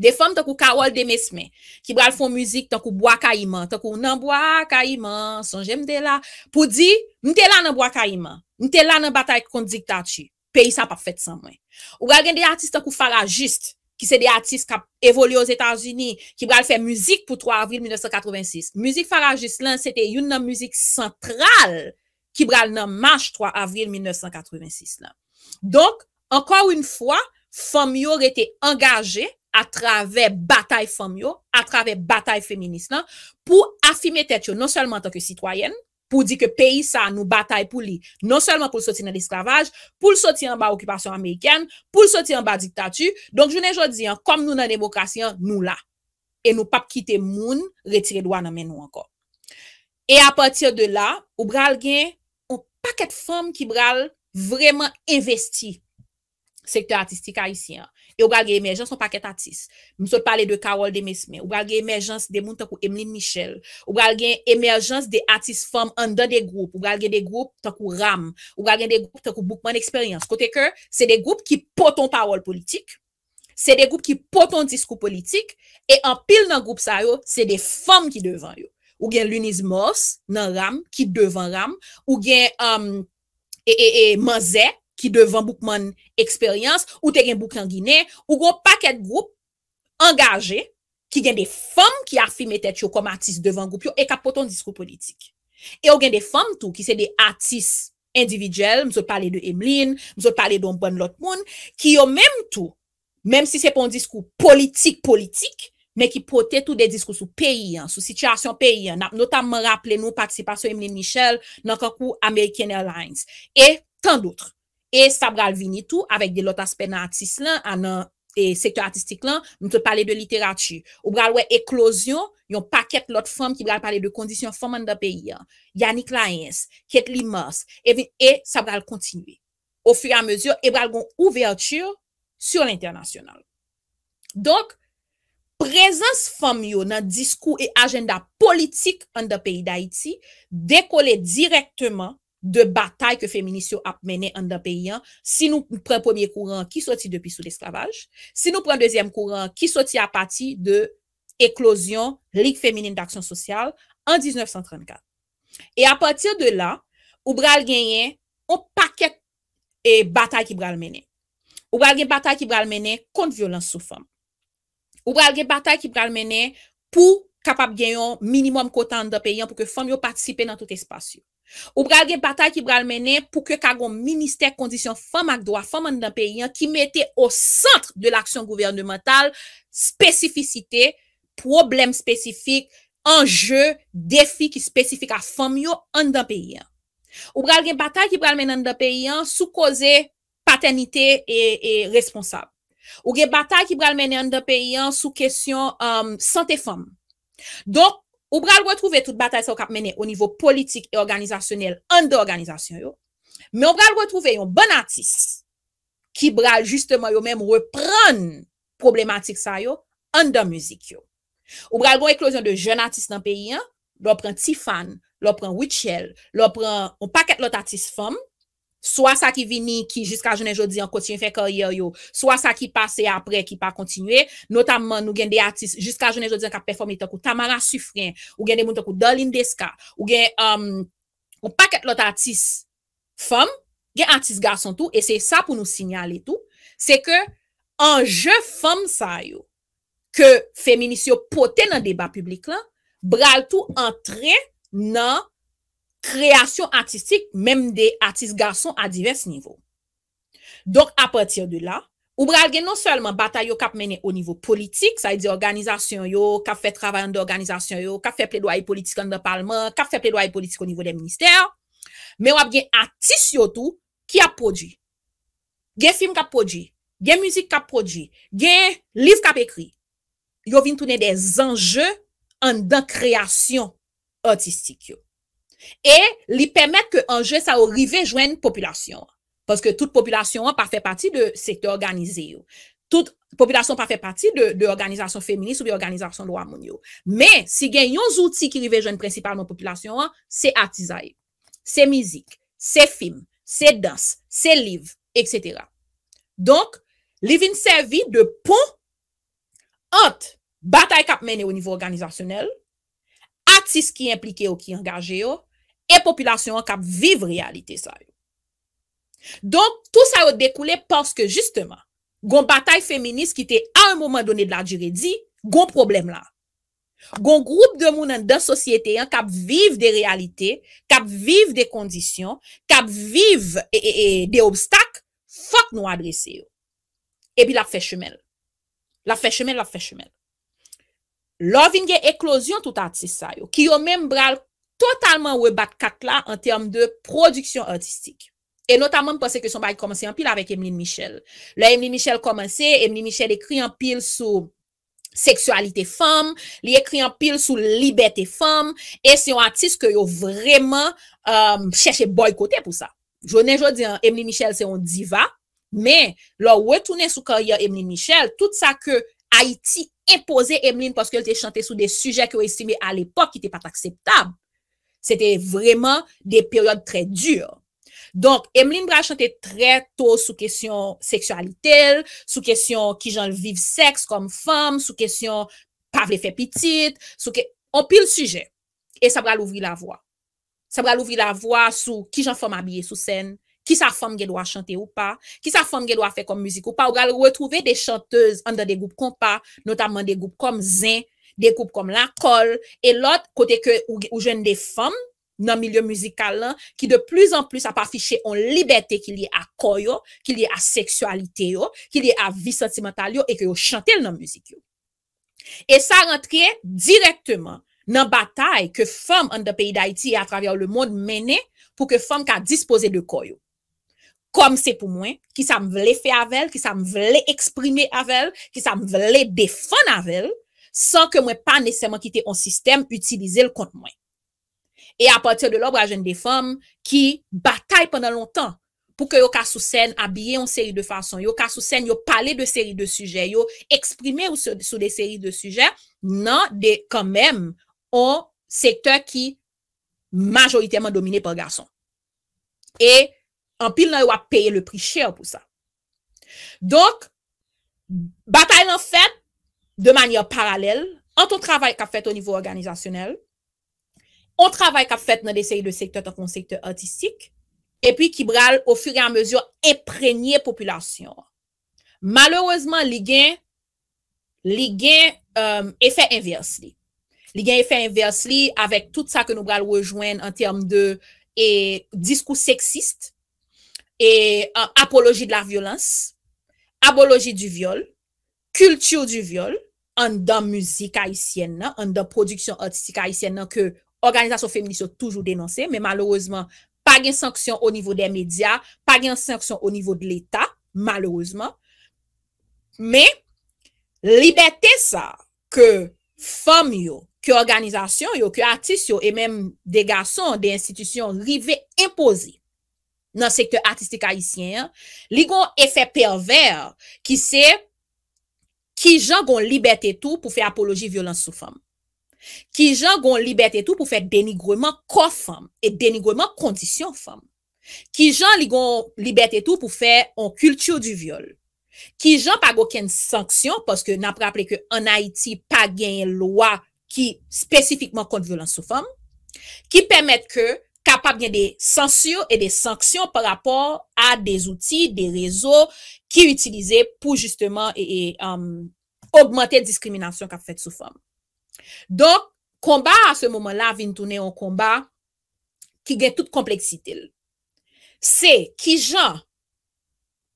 De fòm takou Karol Demesmen, ki bral fòm müzik takou Boa Kaiman, takou nan Boa Kaiman, son jem de la, pou di, nite lan nan Boa Kaiman, nite lan nan batay kon diktati, peyi san pap fèt san mwen. Ou bral gen de atis takou Farajist, ki se de atis ka evolye o Zetansini, ki bral fè müzik pou 3 avril 1986. Müzik farajist lan, se te yon nan müzik sentral ki bral nan Marche 3 avril 1986 lan. Donk, ankor ou yon fwa, Fomyo rete angaje a travè batay Fomyo, a travè batay feminist lan, pou afime tètyo, non selman tanke sitwayen, Ou di ke peyi sa nou batay pou li. Non selman pou l soti nan eskravaj, pou l soti nan ba okupasyon Amerikan, pou l soti nan ba diktatu. Donk jounen jodi, kom nou nan demokrasyan, nou la. E nou pap kite moun, retire dwa nan men nou anko. E apatir de la, ou bral gen, ou paket fom ki bral vreman investi sektor artistika isi an. E ou gal gen emerjans an paket atis. Mousot pale de karol de mesmen. Ou gal gen emerjans de moun takou Emeline Michel. Ou gal gen emerjans de atis fom an dan de group. Ou gal gen de group takou Ram. Ou gal gen de group takou Bookman Experience. Kote ke, se de group ki poton parol politik. Se de group ki poton diskou politik. E an pil nan group sa yo, se de fom ki devan yo. Ou gen Lunis Moss nan Ram, ki devan Ram. Ou gen Mazet. ki devan bouk man eksperyans, ou te gen bouk an Gine, ou gwo paket group, angaje, ki gen de fom ki afimet et yo kom artist devan group yo, e kap poton disko politik. E yo gen de fom tou, ki se de artist individyel, mzot pale de Emeline, mzot pale don Bon Lot Moun, ki yo menm tou, menm si se pon disko politik-politik, menm ki pote tout de disko sou peyi an, sou sityasyon peyi an, nap notamman rappele nou participasyon Emeline Michel, nan kakou American Airlines, e tan doutre. E sa bral vini tou, avek de lot aspe nan artis lan, nan e, sektor artistik lan, nou te pale de literatü. Ou bral we eklosyon, yon paket lot fom ki bral pale de kondisyon fom an da peyi an. Yani klayens, ket li mas, e sa bral kontinwi. Ou fi a mezyon, e bral gon ouvertur sur l'internasyonal. Donk, prezans fom yo nan diskou e agenda politik an da peyi da iti, dekole direktman de batay ke feminisyo ap mene an da peyyan, si nou pren premier kouran ki soti de pisou destravaj, si nou pren deuxième kouran ki soti a pati de eklosyon Ligue Féminine d'Action Social an 1934. Et a patir de la, ou bral genyen an paket batay ki bral mene. Ou bral gen batay ki bral mene kont violans sou fem. Ou bral gen batay ki bral mene pou kapap genyon minimum kota an da peyyan pou ke fem yo patisipe nan tout espasyon. Ou bral gen batal ki bral mene pou ke kagon minister kondisyon fom ak doa fom an dan peyen ki mete o sentre de l'aksyon gouvernemental spesifisite, problem spesifik, anje, defi ki spesifik a fom yo an dan peyen. Ou bral gen batal ki bral mene an dan peyen sou koze paternite e responsab. Ou gen batal ki bral mene an dan peyen sou kesyon euh, sante fom. Dok. Ou bral go etrouve tout batal sa ou kap mene ou nivou politik e organizasyonel an de organizasyon yo. Men ou bral go etrouve yon bon atis ki bral justeman yo men repran problematik sa yo an de müzik yo. Ou bral go eklozyon de jen atis nan peyi an, lor pren Tifan, lor pren Wichel, lor pren, ou paket lot atis FOMM, Soa sa ki vini ki jiska jenè jodi an koti yon fè korye yo, soa sa ki pase apre ki pa kontinue, notamman nou gen de artiste jiska jenè jodi an ka performe tan kou Tamara Suffren, ou gen de moun tan kou Darlene Descartes, ou gen, um, ou paket lot artiste fèm, gen artiste garson tou, e se sa pou nou sinyal etou, se ke anje fèm sa yo, ke fèminisyo pote nan deba publik lan, bral tou antren nan fèminisyo, kreasyon artistik, mem de artist garçon a divers nivou. Donk apatir de la, oubral gen non selman bata yo kap mene o nivou politik, sa yi di organizasyon yo, kap fe travay an de organizasyon yo, kap fe ple doay politik an de palman, kap fe ple doay politik o nivou de minister, men wap gen artist yo tou, ki ap prodji. Gen film kap prodji, gen müzik kap prodji, gen liv kap ekri, yo vin toune de zanjou an de kreasyon artistik yo. E li pemet ke anje sa ou rive jwen populasyon. Paske tout populasyon an pa fe pati de se te organize yo. Tout populasyon pa fe pati de organizasyon feminist ou de organizasyon do amonyo. Me, si gen yon zouti ki rive jwen prensipalman populasyon an, se atizaye, se mizik, se film, se dans, se liv, etc. Donk, li vin servi de pon ant batay kap mene yo nivou organizasyonel, atis ki implike yo, ki engaje yo, e populasyon an kap viv realite sa yo. Don, tout sa yo dekoule paske justeman, gon batay feminist ki te an mouman donen de la jire di, gon problem la. Gon groub de mounan dan sosyete an kap viv de realite, kap viv de kondisyon, kap viv de obstak, fok nou adrese yo. Ebi la fè chumel. La fè chumel, la fè chumel. Loving e eklozyon tout artist sa yo, ki yo menm bral totalman we bat kat la an term de produksyon artistik. E notaman pwese ke son bag komanse yon pil avek Emeline Michel. Le Emeline Michel komanse, Emeline Michel ekri yon pil sou seksualite fom, li ekri yon pil sou libet te fom, e se yon artist ke yo vreman euh, chèche boykote pou sa. Je ne jò di an Emeline Michel se yon diva, men, lo we toune sou karyan Emeline Michel, tout sa ke Haiti, impose Emeline paske yo te chante sou de suje ki yo estime a l'epok ki te pat akseptab. Sete vreman de peryode tre dure. Donk, Emeline Bra chante tre to sou kesyon seksualitel, sou kesyon ki jan vive seks kom fom, sou kesyon pa vle fe pitit, sou ke on pil suje. E sa bra l'ouvri la vwa. Sa bra l'ouvri la vwa sou ki jan fom abye sou sen. ki sa fom gen do a chante ou pa, ki sa fom gen do a fe kom müzik ou pa, ou gal retrouve de chantez an dan de goup kom pa, notamen de goup kom zen, de goup kom lakol, e lot kote ke ou jen de fom nan milyon müzikal lan, ki de plus an plus a pa fiché on liberté ki li a koyo, ki li a seksualite yo, ki li a vi sentimental yo, e ki yo chante l nan müzik yo. E sa rentreye direktman nan batay ke fom an dan peyi d'Haïti a travè ou le moun menè pou ke fom ka dispose de koyo. kom se pou mwen, ki sa m vle fe avel, ki sa m vle eksprime avel, ki sa m vle defon avel, san ke mwen pa neseyman kite on sistem, utilize l kont mwen. E apatir de l'obrajen de fom ki batay pendant lontan pou ke yo ka sou sen abye yon seri de fason, yo ka sou sen yo pale de seri de suje, yo eksprime ou sou de seri de suje, nan de kanmem on sektor ki majoritèman domine pou garson. E An pil nan yo a peye le pri chèr pou sa. Donk, batay nan fèt de manye paralèl, an ton travay kap fèt o nivou organizasyonel, an travay kap fèt nan lesey le sektor tan kon sektor artistik, epi ki bral ofuri an mezur eprenye populasyon. Malouzman, li gen, li gen e euh, fè inversli. Li gen e fè inversli avèk tout sa ke nou bral wèjwen an term de diskou seksist, E, euh, apoloji de la violans, aboloji du viol, kultyo du viol, an dan muzik ayisyen nan, an dan produksyon artistik ayisyen nan, ke organizasyon femini sou toujou denanse, men malouzman, pa gen sanksyon ou nivou de media, pa gen sanksyon ou nivou de l'Etat, malouzman, men, libeté sa, ke fom yo, ke organizasyon yo, ke artist yo, e menm de gason, de institisyon, li ve impozit, nan sekte artistik ayisyen, li gon efè perver, ki se, ki jan gon libet etou pou fè apoloji violans sou fèm. Ki jan gon libet etou pou fè denigreman kò fèm, et denigreman kondisyon fèm. Ki jan li gon libet etou pou fè an kultyo du viol. Ki jan pa goken sanksyon, poske nan praple ke an Haiti pa genye lowa ki spesifikman konti violans sou fèm, ki pèmet ke, kapap gen de sensyo e de sanksyon pa rapor a de zouti, de rezo ki yu itilize pou justeman e, e, augmente diskriminasyon kap fèk sou fèm. Don, komba a se mouman la vin toune yon komba ki gen tout kompleksitil. Se ki jan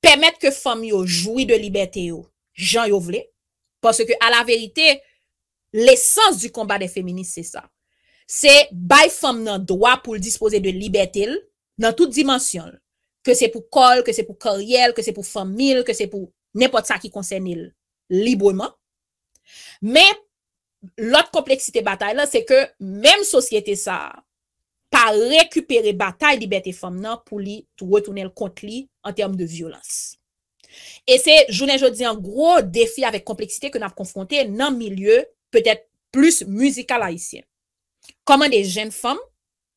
pèmet ke fèm yo joui de liberté yo, jan yo vle, pòsè ke a la verite l'esans du komba de fèminis c'est sa. Se bay fom nan doa pou li dispose de libetil nan tout dimensyon. Ke se pou kol, ke se pou koriel, ke se pou famil, ke se pou nepot sa ki konsenil libreman. Men, lot kompleksite batay la, se ke menm sosyete sa pa rekupere batay libetil fom nan pou li tou wotounel kont li an term de violans. E se jounen jodi an gro defi avek kompleksite ke nan konfronte nan milye peutet plus musikal haisyen. Koman de jen fom,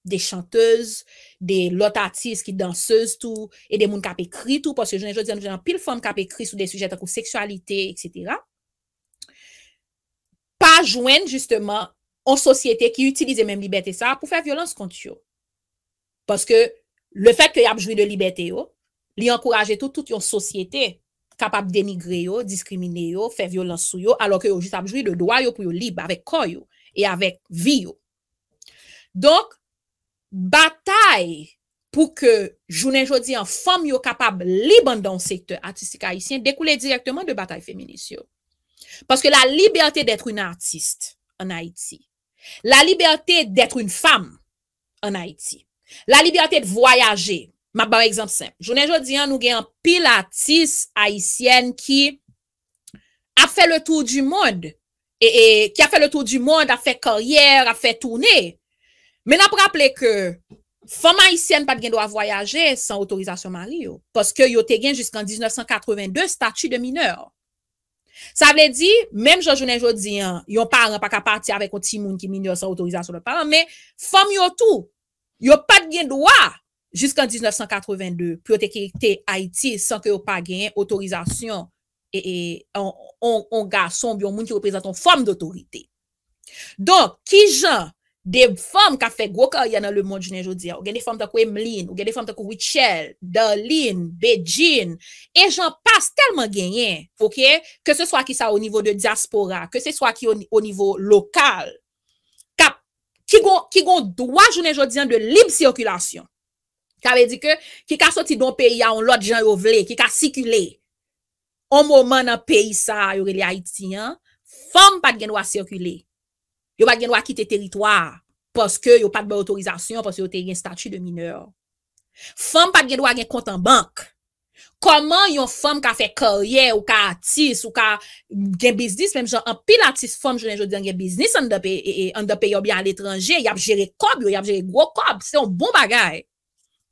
de chantez, de lotatiz, ki dansez tou, e de moun kap ekri tou, poske jen enjou diyan, jen an pil fom kap ekri sou de sujet akou seksualite, et cetera, pa jwen justement an sosyete ki utilize menm libetè sa pou fè violans kont yo. Poske le fèt ki yo apjoui de libetè yo, li ankoraje tout yon sosyete kapap denigre yo, diskrimine yo, fè violans sou yo, alon ki yo jist apjoui de doa yo pou yo libe avek kon yo, e avek vi yo. Donk, batay pou ke jounen jodi an fom yo kapab liban don sektor artistik Haitien, dekoule direktman de batay féminisyo. Paske la liberte detre un artist en Haiti. La liberte detre un fam en Haiti. La liberte detre voyaje. Ma bar exemple simple. Jounen jodi an nou gen an pil artist Haitien ki a fe le tou di moun. Ki a fe le tou di moun, a fe koryer, a fe toune. Mè nan pou rappele ke fòm haïsyen pat gen do a voyaje san otorizasyon man li yo. Oh. Poske yo te gen jisk an 1982 statu de mineur. Sa vle di, mèm Jojone Jodian yon paran pa ka parti avèk yon timoun ki mineur san otorizasyon le paran, mè fòm yo tou, yo pat gen do a jisk an 1982 pi yo te ke te Haiti san ke yo pa gen otorizasyon e yon gason yon moun ki reprezentan fòm d'otorite. Don, ki jan De fom ka fe gwo ka yana le moun jounen joudian. Ou gen de fom tako Emeline, ou gen de fom tako Wichelle, Darlene, Beijing. E jan pas telman genyen, fokye, ke se swa ki sa ou nivou de diaspora, ke se swa ki ou nivou lokal. Kap, ki gon dwa jounen joudian de lib sirkulasyon. Kabe di ke, ki ka soti don peyi a on lot joun yo vle, ki ka sirkulay. On mou man nan peyi sa yore li Haitian, fom pat genwa sirkulay. Yo pat gen wakite teritoar poske yo pat be otorizasyon poske yo te gen statu de mineur. Fem pat gen wak gen kontan bank. Koman yon fem ka fe korye ou ka atis ou ka gen biznis, an pil atis fem gen biznis an depe yo byan l'etranje, yon jere kob, yon jere gro kob. Se yon bon bagay.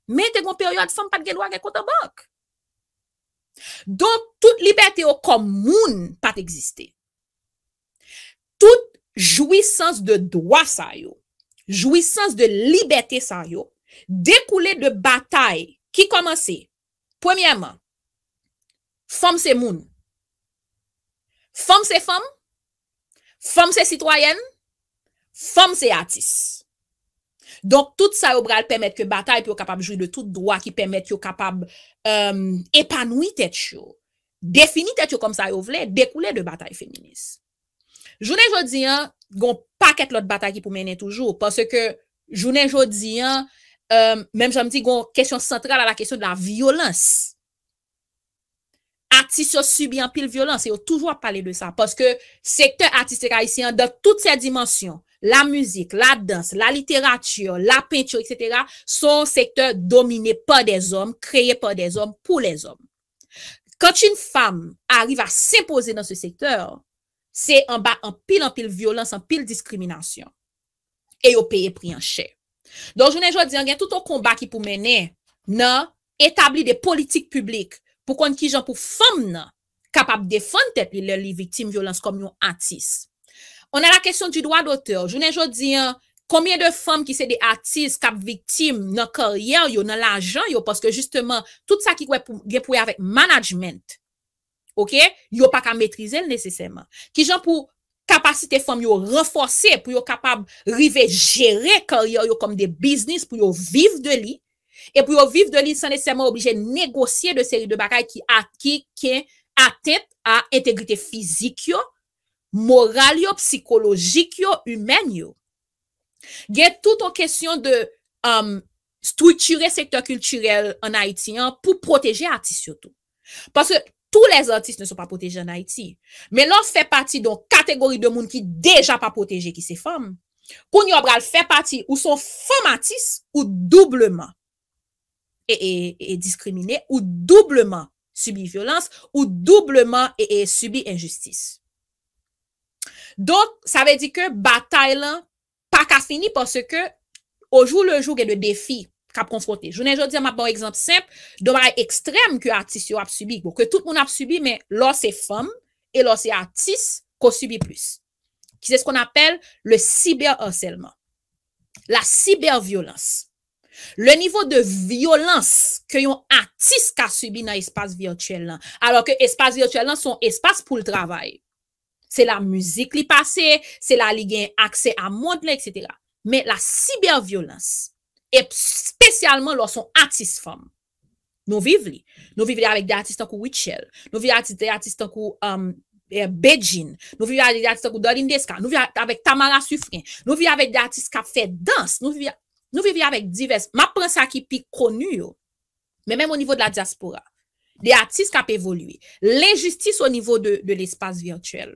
Men te kon peyo yon fem pat gen wak gen kontan bank. Don, tout liberté ou komoun pat existé. Tout jouissance de doa sa yo, jouissance de libeté sa yo, dekoule de bataille ki komanse, premièman, fòm se moun, fòm se fòm, fòm se sitwayen, fòm se atis. Donk, tout sa yo bral pemet ke bataille ki yo kapab joui de tout doa ki pemet yo kapab epanoui tèt yo, defini tèt yo kom sa yo vle, dekoule de bataille feminist. Jounen jodi an, goun paket lot bataki pou menen toujou. Pase ke jounen jodi an, euh, menm jom di goun kesyon sentral a la kesyon de la violans. Artist yo subi an pil violans, yo toujou a pale de sa. Pase ke sektor artistika isi an, de tout se dimensyon, la muzik, la dans, la literature, la peinture, etc., son sektor domine pa de zom, kreye pa de zom pou le zom. Kant chen fam arrive a se pose nan se sektor, Se an ba an pil an pil violans, an pil diskriminasyon. E yo peye pri an che. Don jounen joun diyan gen tout an konba ki pou mene na etabli de politik publik pou kon ki jan pou fem na kapap defante le li viktim violans kom yon atis. On an la kesyon di doa doter. Jounen joun diyan, komye de fem ki se de atis kap viktim nan karyer yo nan lajan yo paske justeman tout sa ki gwe pouye avek manajment yo pa ka metrize l nesesenman. Ki jan pou kapasite fom yo renfose, pou yo kapab rive gere karyo yo kom de biznis pou yo viv de li, e pou yo viv de li san neseenman oblije negosye de seri de bakay ki ati ki atet a integrite fizik yo, moral yo, psikologik yo, human yo. Gen tout an kesyon de um, stouture sektor kulturel an Haitian pou proteje ati soto. Paske Tous les artistes ne sont pas protégés en Haïti. Mais l'on fait partie d'une catégorie de monde qui n'est déjà pas protégé, qui s'est forme. Kouni obral fait partie ou son formatiste ou doublement est discriminé, ou doublement subi violence, ou doublement est subi injustice. Donc, ça veut dire que bataille-là, pas qu'à finir parce qu'au jour le jour, il y a des défis. ap konfronte. Jounen, jounen, jounen, ma bon eksempe semp, do maray ekstrem ki artis yo ap subi. Ko bon, ke tout moun ap subi, men, lor se fom, e lor se artis ko subi plus. Ki se skon apel le siber harselman. La siber violans. Le nivou de violans ke yon artis ka subi nan espas virtuel nan. Alors ke espas virtuel nan son espas pou l trabay. Se la muzik li pase, se la li gen akse a moun etc. Men la siber violans. E spesyalman lor son artist fom. Nou viv li. Nou viv li avèk de artist an kou Wichelle. Nou viv li artist an kou um, eh, Beijing. Nou viv li artist an kou Dorindeska. Nou viv li avèk Tamala Sufren. Nou viv li avèk de artist an kou Fèdans. Nou viv li avèk divers. Ma pransa ki pi konu yo. Men menm ou nivou de la diaspora. De artist an kou evoluye. Le justice ou nivou de l'espace virtuel.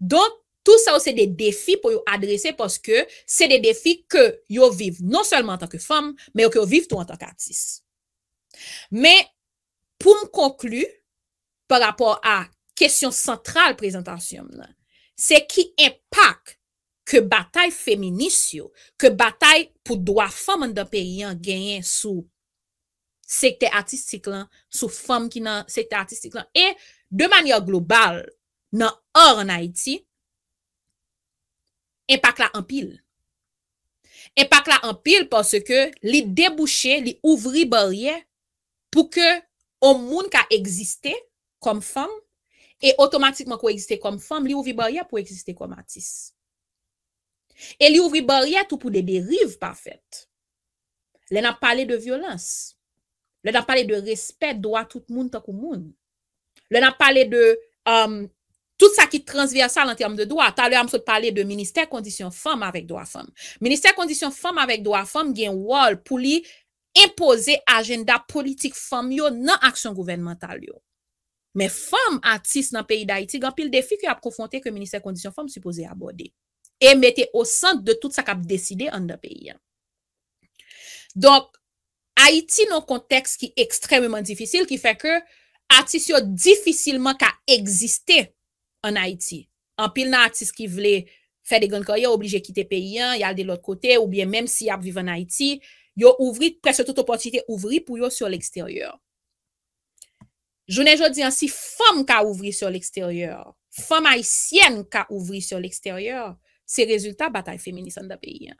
Donk. tout sa ou se de defi pou yo adrese poske se de defi ke yo viv non selman an tanke fom, me yo ke yo viv tou an tanke artist. Men, pou m konklu pa rapor a kesyon sentral prezentasyon la, se ki impak ke batay feminisyo, ke batay pou doa fom an dan periyan genyen sou sekte artistik lan, sou fom ki nan sekte artistik lan, e de manyo global nan or an Haiti, Impak la anpil. Impak la anpil pwase ke li debouche, li ouvri barye pou ke om moun ka egziste kom fom e otomatikman ko egziste kom fom, li ouvri barye pou egziste kom atis. E li ouvri barye tout pou de derive parfet. Le nan pale de violens. Le nan pale de respet, doa tout moun takou moun. Le nan pale de... Tout sa ki transvia sa lan term de doa, ta lè am sot pale de Ministèr Kondisyon Femme avèk doa Femme. Ministèr Kondisyon Femme avèk doa Femme gen wòl pou li impose agenda politik Femme yo nan aksyon gouvernemental yo. Men Femme atis nan peyi da Iti gampil defi ki ap profonte ke Ministèr Kondisyon Femme supose abode. E mette o sant de tout sa kap deside an nan peyi. an Haiti. An pil nan artist ki vle fè de grand koryo, oblije kite pe yon, yal de l'ot kote, ou bie mèm si ap vive an Haiti, yo ouvri, pres yo tout opotite ouvri pou yo sur l'eksteryor. Jounen jodi an, si fèm ka ouvri sur l'eksteryor, fèm ay sien ka ouvri sur l'eksteryor, se rezultat batay femenisan da pe yon.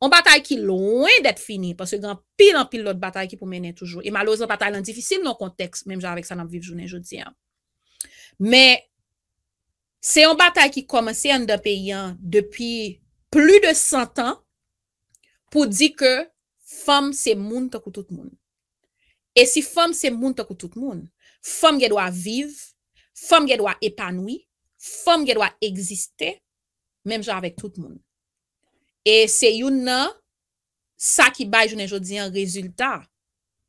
On batay ki louen det fini, pas se yon pil an pil lot batay ki pou mènen toujou. E malozen batay lan difisil non konteks, mèm jan avèk san ap vive jounen jodi an. Mè, Se yon batay ki komanse an da peyan depi plu de 100 tan pou di ke fom se moun takou tout moun. E si fom se moun takou tout moun, fom ge do a vive, fom ge do a epanwi, fom ge do a egziste, mem jan avèk tout moun. E se yon nan, sa ki bay joun enjodi an rezultat,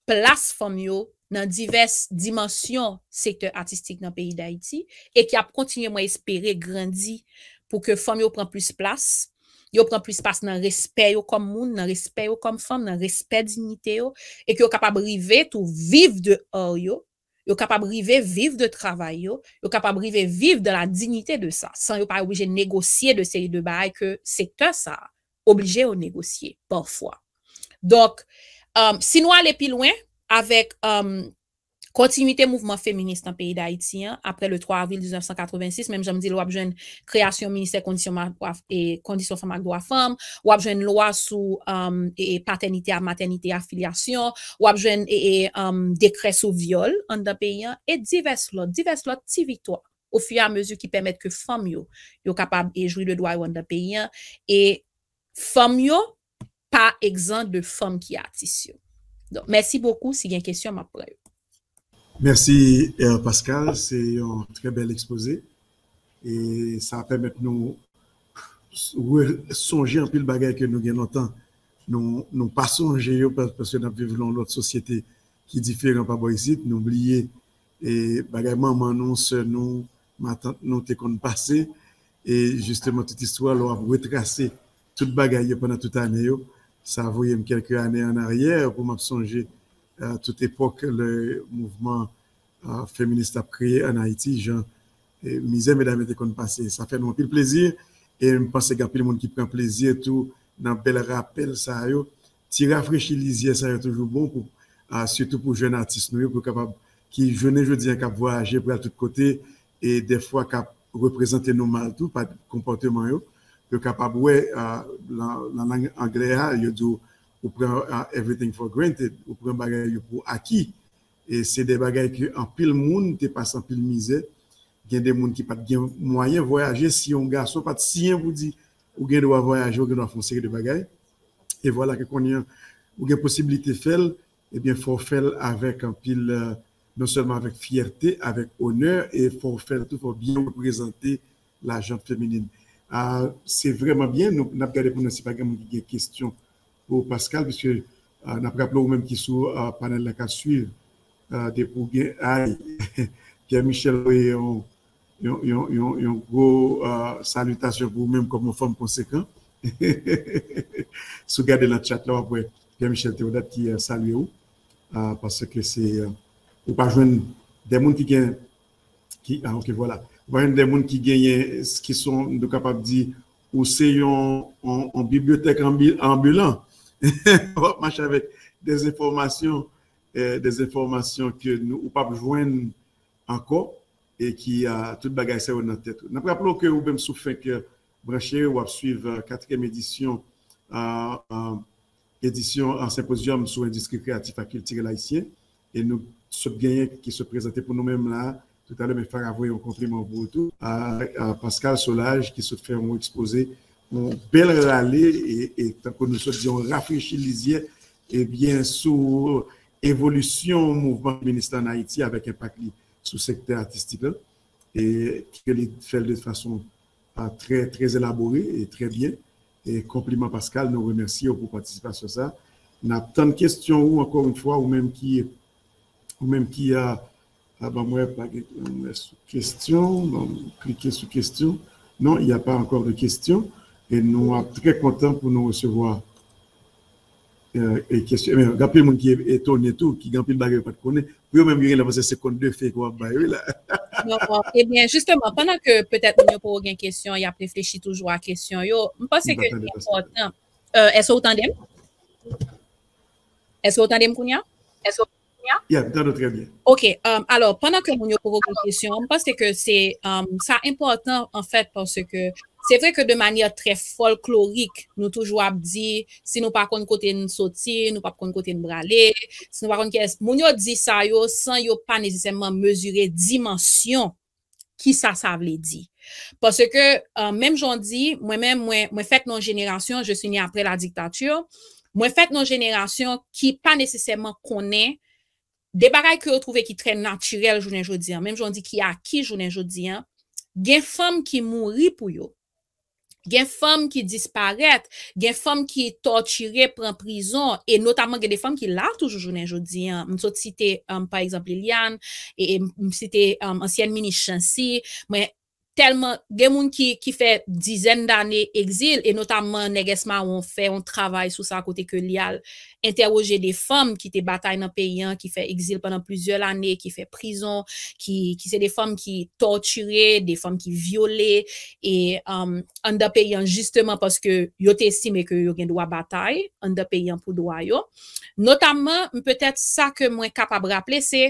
plas fom yo. nan divers dimensyon sektor artistik nan peyi d'Haïti e ki ap kontinye mwen espere grandi pou ke fòm yo pran plus plas, yo pran plus plas nan respè yo kom moun, nan respè yo kom fòm, nan respè dinite yo, e ki yo kapabrive tou viv de or yo, yo kapabrive viv de travay yo, yo kapabrive viv de la dinite de sa, san yo pa oblije negosye de seri de baye ke sektor sa, oblije yo negosye, porfwa. Donk, euh, si nou alè pi louen, avèk um, kontinuitè mouvman feminist an peyi d'Haïtien, apre le 3 avil 1986, mèm jèm di l wap jèn kreasyon minister kondisyon fèm ak doa fèm, wap jèn loa sou um, paternité, maternité, afilyasyon, wap jèn um, dekres sou viol an da peyi an, e divèslot, divèslot ti vitwa ou fiyan mèsyou ki pèmet ke fèm yo yo kapab e jwi le doa yo an da peyi an, e fèm yo pa egzan de fèm ki atisyon. Don, mersi bokou si gen kesyon ma pou euh, la yo. Mersi Pascal, se yon tre bel ekspoze. E sa apemet nou wè sonje anpil bagay ke nou gen lontan. Nou pasonje yo pwè se nan vivlon lout sosyete ki diferan pa boyzit. Nou blye bagay manmanon se nou mante konn pase. E justement tout istwa lò ap wè trase tout bagay yo pwè nan tout ane yo. ça a voyé quelques années en arrière pour m'absonger euh, à toute époque le mouvement euh, féministe a créé en Haïti, genre, et mesdames, et messieurs, passé. Ça fait mon plus plaisir et je pense qu'il y a de monde qui prend plaisir tout dans bel rappel ça yo ti rafraîchir yeux, ça est toujours bon euh, surtout pour jeunes artistes nous pour capable qui je je cap voyager pour tous côtés et des fois qui représenter nous mal tout de comportement yo yo kapab wè nan anglè a, yo djou ou pren everything for granted, ou pren bagay yo pou aki, e se de bagay ki an pil moun, te pasan pil mize, gen de moun ki pat gen mwayen voyager si yon gaso pat si yon vous di, ou gen do voyaje, ou gen do a des de Et voilà que ke y a, ou gen posibilite fel, ebyen fò fel avec an pil, euh, non seulement avec fierté, avèk onèr, e faut faire tout fò bien reprezentè la jante féminine. Ah, c'est vraiment bien. Nous avons regardé pour nous si pas exemple des questions pour Pascal, puisque ah, nous avons rappelé ou même qui sont uh, ah, panel la cas suivre ah, des pour Pierre Michel et une gros salut salutation pour vous-même comme une femme conséquente. Si vous regardez le chat là, après Pierre Michel Théodat qui euh, salue vous, parce que c'est. Euh, ou pas joindre des gens qui ont. Qui, ah, ok, voilà a des gens qui gagnent, qui sont capables de dire, ou c'est en bibliothèque ambulant, marche avec des informations, euh, des informations que nous ne pouvons pas joindre encore et qui a euh, toute bagaille dans notre tête. Nous rappelons que vous même souffrez que brancher ou suivre euh, quatrième édition, à, édition en symposium sur l'industrie créative à culture haïtienne et nous sommes qui se présentait pour nous-mêmes là tout à l'heure mais faire avoir un compliment pour tout, à, euh, euh, Pascal Solage qui se fait un exposé, un bel rallye et, tant que nous sommes rafraîchis les et eh bien sûr évolution mouvement ministre en Haïti avec impact sur le secteur artistique et que les fait de façon euh, très, très élaborée et très bien. Et compliment Pascal, nous remercions pour participation à ça. Nous avons tant de questions ou encore une fois, ou même qui, ou même qui a avant ah ben, moi, pas question. Donc, cliquez sur question. Non, il n'y a pas encore de questions. Et nous sommes très contents pour nous recevoir. Euh, et question. Mais, gapé, mon qui est étonné tout, qui gapé le bagage, pas de connaître. Puis, même, il y c'est 52 fait quoi, bah, là. Non, et eh bien, justement, pendant que peut-être nous n'avons pas aucune question, il y a réfléchi toujours à la question. Yo, je pense que c'est important. Est-ce que vous euh, Est-ce que vous entendez, Est-ce Ok, euh, alors, pendant que moun euh, yo proukou kèsyon, moun paske kè sa impotant, en fèt, parce kè, se vre kè de manye trè folklorik, nou toujou ap di se nou pa kon kote n soti, nou pa kon kote n brale, se nou pa kon kè, moun yo di sa yo san yo pa nesesèmman mesurè dimensyon ki sa sa vle di. Parce kè, mèm joun di, mwen mèm, mwen fèt nan jenèrasyon, je sè ni apre la diktatür, mwen fèt nan jenèrasyon ki pa nesesèmman konè De baray ki yo trove ki tre naturel jounen joudian, menm joun di ki aki jounen joudian, gen fèm ki mouri pou yo, gen fèm ki disparèt, gen fèm ki tortire, pren prison, e notamman gen de fèm ki lartoujou jounen joudian. Moun sot site, um, par exemple, Liane, e moun site um, ansyen mini chansi, mwen... telman gen moun ki fe dizen d'ane exil, e notamman negesman ou an fe, an travay sou sa kote ke li al enteroje de fom ki te batay nan peyan, ki fe exil penan plusieurs ane, ki fe prison, ki se de fom ki torture, de fom ki viole, e an da peyan justeman paske yo te sime ke yo gen dwa batay, an da peyan pou doa yo. Notamman, m peutet sa ke mwen kapab rapple, se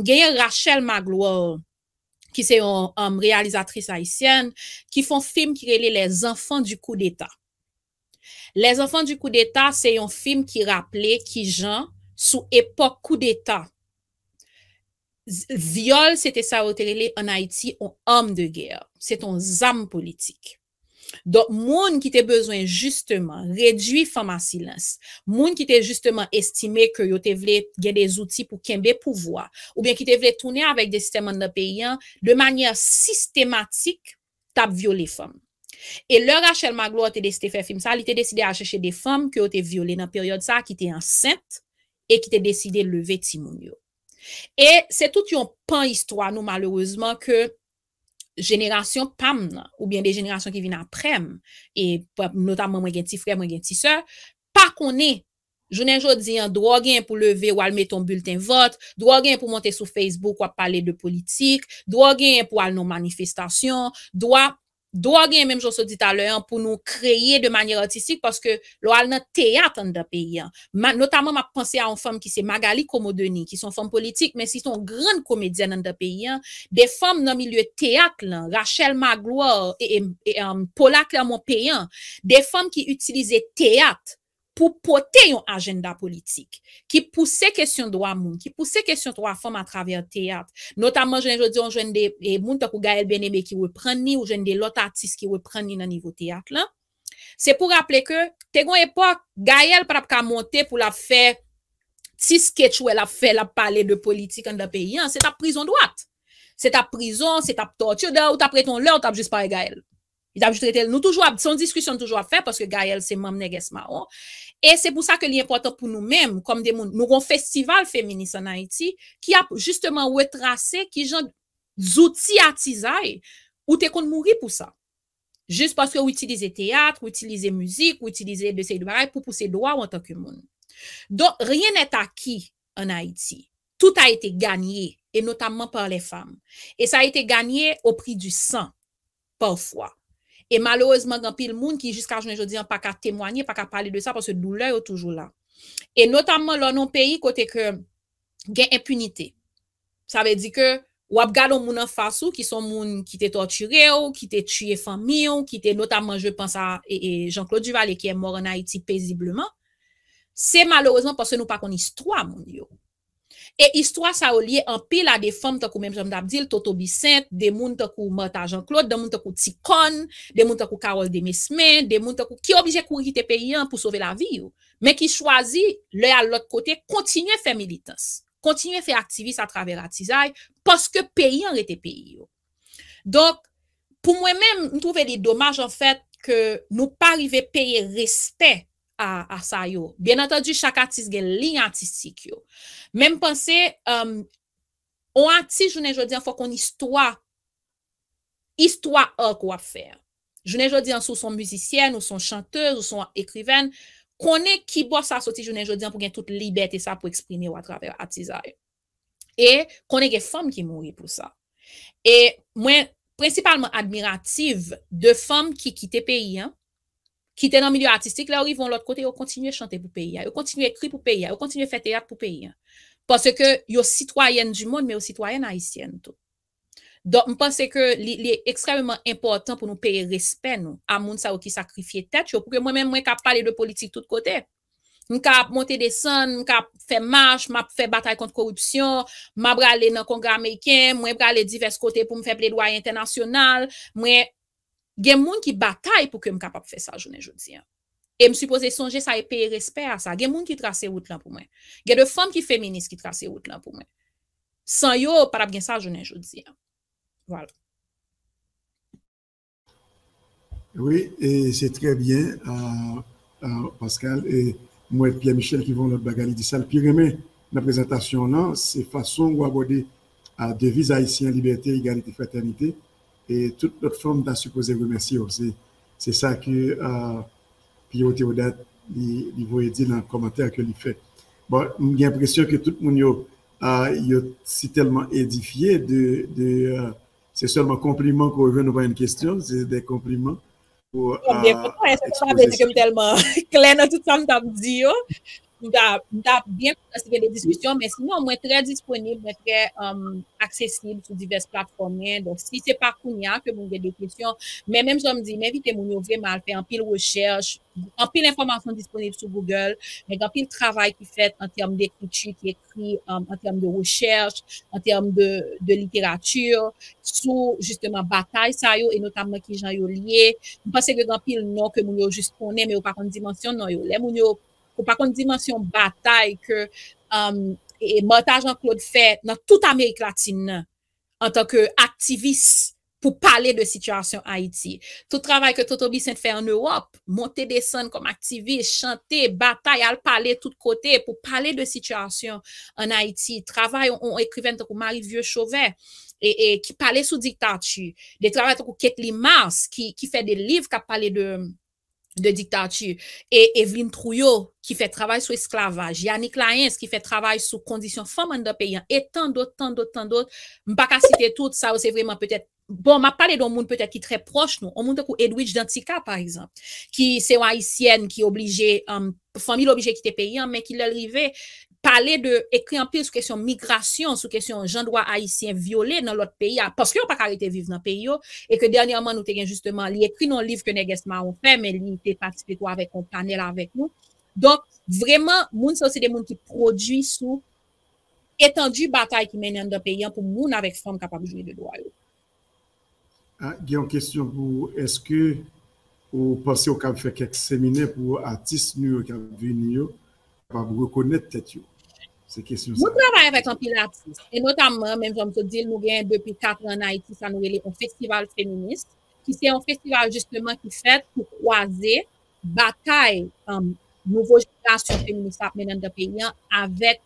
genye Rachel Magloor, ki se yon am um, realizatris haisyen, ki fon film ki rele les enfans du coup d'Etat. Les enfans du coup d'Etat, se yon film ki rappele ki jan sou epok coup d'Etat. Vyol, se te sa wote rele en Haiti, ou am de guerre. Se ton zam politik. Don moun ki te bezwen justman, redwi fèm an silens, moun ki te justman estime ke yo te vle gen de zouti pou kenbe pouvoa, ou bien ki te vle tounen avèk de sitèman nan peyan, de manyè sistèmatik tap viole fèm. E lè Rachel Maglo a te desite fè fèm sa, li te deside a chèche de fèm ke yo te viole nan peryode sa ki te ansènt, e ki te deside leve timoun yo. E se tout yon pan histwa nou malouzman ke jenerasyon pam nan, ou bien de jenerasyon ki vin aprem, et notanman mwen gen ti frem, mwen gen ti seur, pa konen, jounen jo diyan do a gen pou leve ou alme ton bulten vot, do a gen pou monte sou Facebook wap pale de politik, do a gen pou alme nan manifestasyon, do a Dwa gen menm joso dit alè an pou nou kreye de manye artistik paske lo al nan teat an da peyan. Notaman ma ppense an fèm ki se magali komo deni, ki son fèm politik, men si son gran komedyan an da peyan. De fèm nan milye teat lan, Rachel Magloire e, e, e um, Polak la mon peyan, de fèm ki utilize teat pou pote yon agenda politik, ki pouse kesyon doa moun, ki pouse kesyon doa fom a travèr teat, notaman jenè jodi yon jenè de e, moun takou Gael Benébé ki wè pran ni, ou jenè de lota atis ki wè pran ni nan nivou teat lan, se pou rappele ke, tegon epok, Gael prap ka montè pou la fè, tiske tchouè la fè la pale de politik an da pe yon, se ta prison doat, se ta prison, se ta ptotio da, ou ta préton lè, ou ta apjus pare Gael, son diskusyon toujwa fè, paske Gael se mamne gesma an, E se pou sa ke li impotant pou nou menm, kom de moun, nou ron festival feminist an Haiti ki ap justement ou e trase ki jan zouti atizay ou te kon mouri pou sa. Jus paske ou itilize teyat, ou itilize mouzik, ou itilize de seydouaray pou pousse doa ou an toke moun. Don, rien net a ki an Haiti. Tout a ite ganyi e notamman par le fam. E sa a ite ganyi ou pri du san. Parfwa. E malouzman gen pil moun ki jiska jounen jodi an pa ka temwanyen, pa ka pali de sa, pwese doule yo toujou la. E notamman lounon peyi kote ke gen impunite. Sa ve di ke wap galon moun an fasu ki son moun ki te torture yo, ki te chye fami yo, ki te notamman je pansa e Jean-Claude Duvali ki e mor en Haiti pezibleman. Se malouzman pwese nou pa konis 3 moun yo. E istwa sa ou liye an pil a de fom ta kou Memjom Dabdil, Toto Bissint, de moun ta kou Mata Jean-Claude, de moun ta kou Tikon, de moun ta kou Karol Demesmen, de moun ta kou... Ki obje kou yi te peyen pou sove la vi yo, men ki chwazi le al lot kote kontinye fe militans, kontinye fe aktivis a traver atizay, paske peyen rete peyen yo. Donk, pou mwen men, nou trove de domaj an fèt ke nou pa rive peyen respet. a sa yo. Bien atadu, chak artist gen li artistik yo. Mem panse, on euh, artist, jounen joudian, fwa kon istwa istwa ak wap fer. Jounen joudian sou son muzisyen, ou son chantez, ou son ekriven, konen ki bosa sa soti jounen joudian pou gen tout libet e sa pou eksprime wap traver artist a yo. E konen gen fom ki mouri pou sa. E mwen prinsipalman admirativ de fom ki kite peyi an, ki ten an milieu artistik, la ou i von l'ot kote, ou kontinuye chante pou peyi ya, ou kontinuye kri pou peyi ya, ou kontinuye fe teyat pou peyi ya. Pase ke yo sitwayen di moun, me yo sitwayen haisyen. Don, m pase ke li ekstremement important pou nou pere respen nou, a moun sa ou ki sakrifye tet, yo pou ke mwen men mwen kap pale de politik tout kote. M ka ap monte desan, m ka ap fe march, m a ap fe batay kont korupsyon, m a ap brale nan kongra ameyken, m a ap brale divers kote pou m fe ple doay internasyonal, m a ap Gen moun ki batay pou ke m kapap fè sa jounen joudzien. E m suppose sonje sa e peye respè a sa. Gen moun ki trase wout lan pou mwen. Gen de fòm ki fèminis ki trase wout lan pou mwen. San yo, para bwen sa jounen joudzien. Voilà. Oui, et c'est très bien, euh, euh, Pascal, et moi et Pierre-Michel qui vont notre bagage à l'édition. Le premier, la présentation, c'est « Façon ou abode à euh, devise haïtienne, liberté, égalité, fraternité » et toute notre forme t'a supposé remercier aussi. C'est ça que euh, Pio Théodate il dans le commentaire que lui fait. Bon, j'ai l'impression que tout le monde euh, est si tellement édifié de, euh, c'est seulement compliment qu'on nous voir une question, c'est des compliments. Pour, bien, euh, hein, tellement clair dans tout ça que tu as nous avons bien participé des discussions, mais sinon, moi, très disponible, très euh, accessible sur diverses plateformes. Donc, si ce n'est pas Kounia que vous avez des questions, mais même si on me dis, m'invitez, vous mal fait en pile recherche, un pile information disponible sur Google, mais un de travail qui fait en termes d'écriture, qui écrit euh, en termes de recherche, en termes de, de littérature, sur justement bataille, ça et notamment qui j'en ai lié. Je pense que un pile non que vous juste mais vous pas qu'on dimension, non, les Ou pa kon dimensyon batay ke um, e, e mata Jean-Claude Faye nan tout Amerik Latine an tanke aktivis pou pale de situasyon Haiti. Tout travay ke Toto Bissin fè an Europe, monte desan kom aktivis, chante, batay, al pale tout kote pou pale de situasyon an Haiti. Travay, on ekrive an tanke ou Marie Vieux Chauvet e, e ki pale sou diktati. De travay an tanke ou Kathleen Mars ki fè de liv ka pale de... de dictature. Et Evelyne Trouillot, qui fait travail sur esclavage Yannick Lyons, qui fait travail sous conditions femmes de pays. Et tant d'autres, tant d'autres, tant d'autres. Je ne pas citer tout ça, c'est vraiment peut-être. Bon, m'a parlé d'un monde peut-être qui est très proche, nous. Un monde comme Edwidge Dantica, par exemple, qui c'est haïtienne qui est obligée, une euh, famille obligée qui était paysan, hein, mais qui l'arrivait, pale de ekri anpil sou kesyon migrasyon, sou kesyon jan dwa haisyen viole nan lot peyi, paske ah, yo pa karite vive nan peyi yo, e ke danyanman nou te gen justeman li ekri nan liv ke negesman ou pe, men li te patipe to avèk, kon panel avèk nou. Don, vreman, moun sou se de moun ki prodwi sou etanji batay ki menen dan peyi anpou moun avèk fòm kapab jouni de doa yo. Gyan kestyon pou eske ou pase yo kap fèk ekseminè pou atis nou yo kap vini yo pa vou rekonèt tèt yo? Mou travaye vek an pilatis. E notamman, men jom se dil nou gen bepi 4 an a iti sa nou veli an festival feminist. Ki se an festival justman ki fet pou kwaze bataye nouvo jika sur feminist ap menen de peyen avet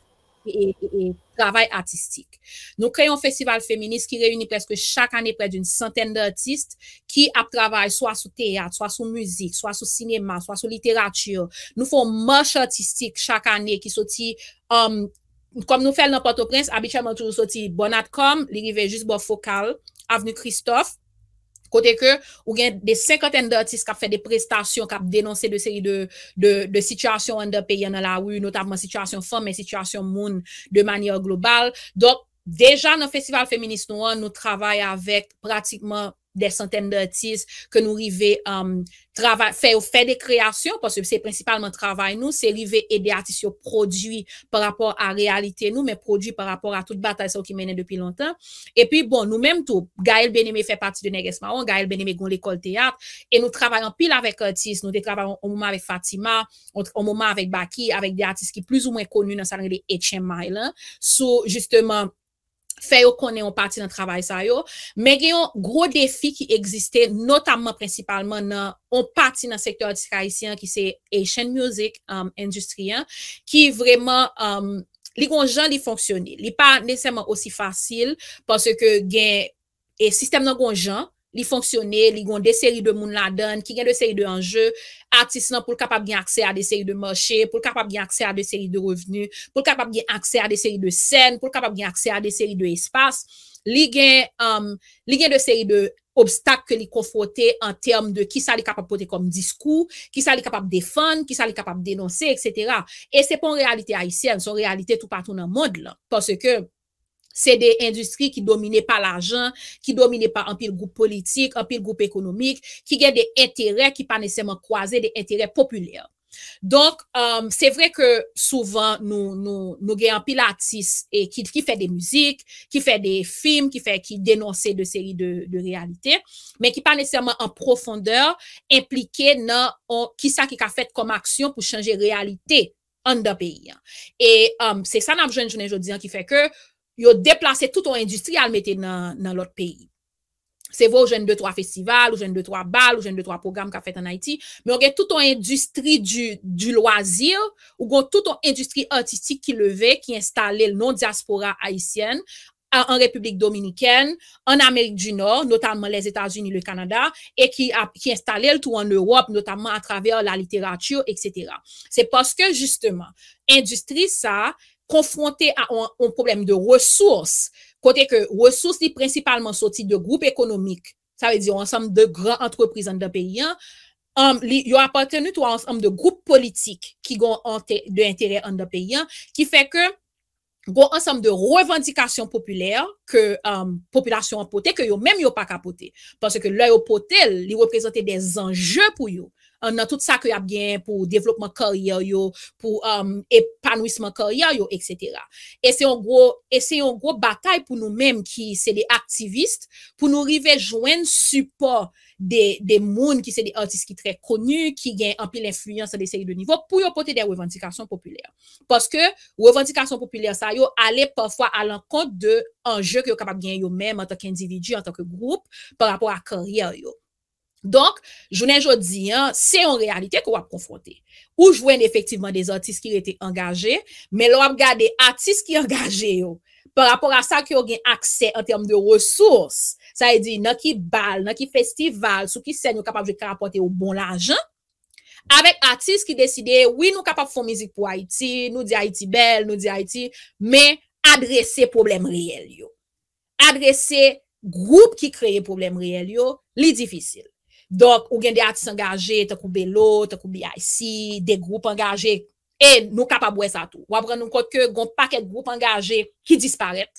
e travail artistique. Nous créons un festival féministe qui réunit presque chaque année près d'une centaine d'artistes qui travaillent soit sous théâtre, soit sous musique, soit sous cinéma, soit sous littérature. Nous faisons marche artistique chaque année qui sortit um, comme nous faisons dans Port-au-Prince, habituellement, nous sortons Bonatcom, l'arrivée juste bon focal, Avenue Christophe, Kote ke, ou gen de 50 an de artist kap fe de prestasyon, kap denonse de seri de situasyon an de peyi an an la ou, notabman situasyon fom, men situasyon moun de manyor global. Dok, deja nan festival feminist nou an, nou travaye avèk pratikman de santen de artiste ke nou rive um, fè ou fè de kreasyon, pos se principalman travay nou, se rive e de artiste yo prodwi pa rapor a realite nou, me prodwi pa rapor a bon, tout batay sa ou ki mene depi lontan. E pi bon, nou menm tou, Gael Benemé fè pati de Neges Maron, Gael Benemé goun l'Ecole Théâtre, e nou travay an pil avèk artiste, nou detravay an mouman avèk Fatima, an mouman avèk Baki, avèk de artiste ki plus ou mwen konu nan salang de H.M. Maylan, sou justeman... fè yo konè yon pati nan travay sa yo, men gen yon gro defi ki egziste, notamman, prinsipalman nan, yon pati nan sektor diska isyan, ki se e shen mouzik, um, industriyan, ki vreman, um, li kon jan li fonksyoni, li pa neseman osi fasil, parce ke gen, e sistem nan kon jan, li fonksyoner, li gwen de seri de moun la don, ki gen de seri de anjou, atis nan pou l kapab gen aksè a de seri de mòche, pou l kapab gen aksè a de seri de revenu, pou l kapab gen aksè a de seri de sèn, pou l kapab gen aksè a de seri de espas, um, li gen de seri de obstak ke li konfrote en term de ki sa li kapab pote kom diskou, ki sa li kapab defan, ki sa li kapab denonse, etc. E se pon realite a isen, son realite tou patoun an mod lan, parce ke... Se de industri ki domine pa l'ajan, ki domine pa anpil goup politik, anpil goup ekonomik, ki gen de enterey ki pa neseyman kwaze de enterey populer. Donk, se vre ke souvan nou gen anpil atis ki fe de muzik, ki fe de film, ki fe ki denonse de seri de realite, men ki pa neseyman an profondeur implike nan ki sa ki ka fet kom aksyon pou chanje realite an da peyi. Se sa nan jounen jounen joudian ki fe ke yo deplase tout an industri al mette nan lot peyi. Se vo ou jen 2-3 festival, ou jen 2-3 bal, ou jen 2-3 program ka fet an Haiti, me ou gen tout an industri du loazir, ou gen tout an industri artistik ki leve, ki instale l non diaspora Haitien, an Republik Dominikene, an Amerik du Nord, notalman les Etats-Unis, le Kanada, e ki instale l tout an Europe, notalman a travèr la literature, etc. Se poske, justeman, industri sa, konfronte a on problem de resours, kote ke resours li principalman soti de groupe ekonomik, sa ve di yo ansam de gran antreprise an da peyen, yo apatenu to ansam de groupe politik ki gon an te de entere an da peyen, ki fe ke gon ansam de revendikasyon populer, ke populasyon apote, ke yo menm yo pa kapote, panse ke lo yo apote li represente de zanje pou yo, Euh, an nan tout sa ki ap gen pou developman karyer yo, pou epanwisman euh, karyer yo, etc. E se yon gro batay pou nou menm ki se de aktivist, pou nou rive jwen support de moun ki se de artist ki tre konu, ki gen ampli l'influyans an de seri de nivou pou yo pote de revantikasyon popüler. Paske revantikasyon popüler sa yo ale pafwa alen kont de anje ki yo kapab gen yo menm an tak individu, an tak group, pa rapor a karyer yo. Donk, jounen jodi, se yon realite ki wap konfronte, ou jwen efektiveman de artist ki rete angaje, me lo wap gade artist ki angaje yo, pa rapor a sa ki yon gen akse en term de resours, sa e di, nan ki bal, nan ki festival, sou ki sen yo kapap je karapote yo bon lajan, avek artist ki deside, oui nou kapap fon mizik pou Haiti, nou di Haiti bel, nou di Haiti, me adrese problem reyel yo. Adrese groupe ki kreye problem reyel yo, li difisil. Donk, ou gen de atis an gaje, te koube lò, te koube yay si, de groupe an gaje, e nou kapabwe sa tou. Ou apren nou kote ke gont pa ket groupe an gaje ki disparet,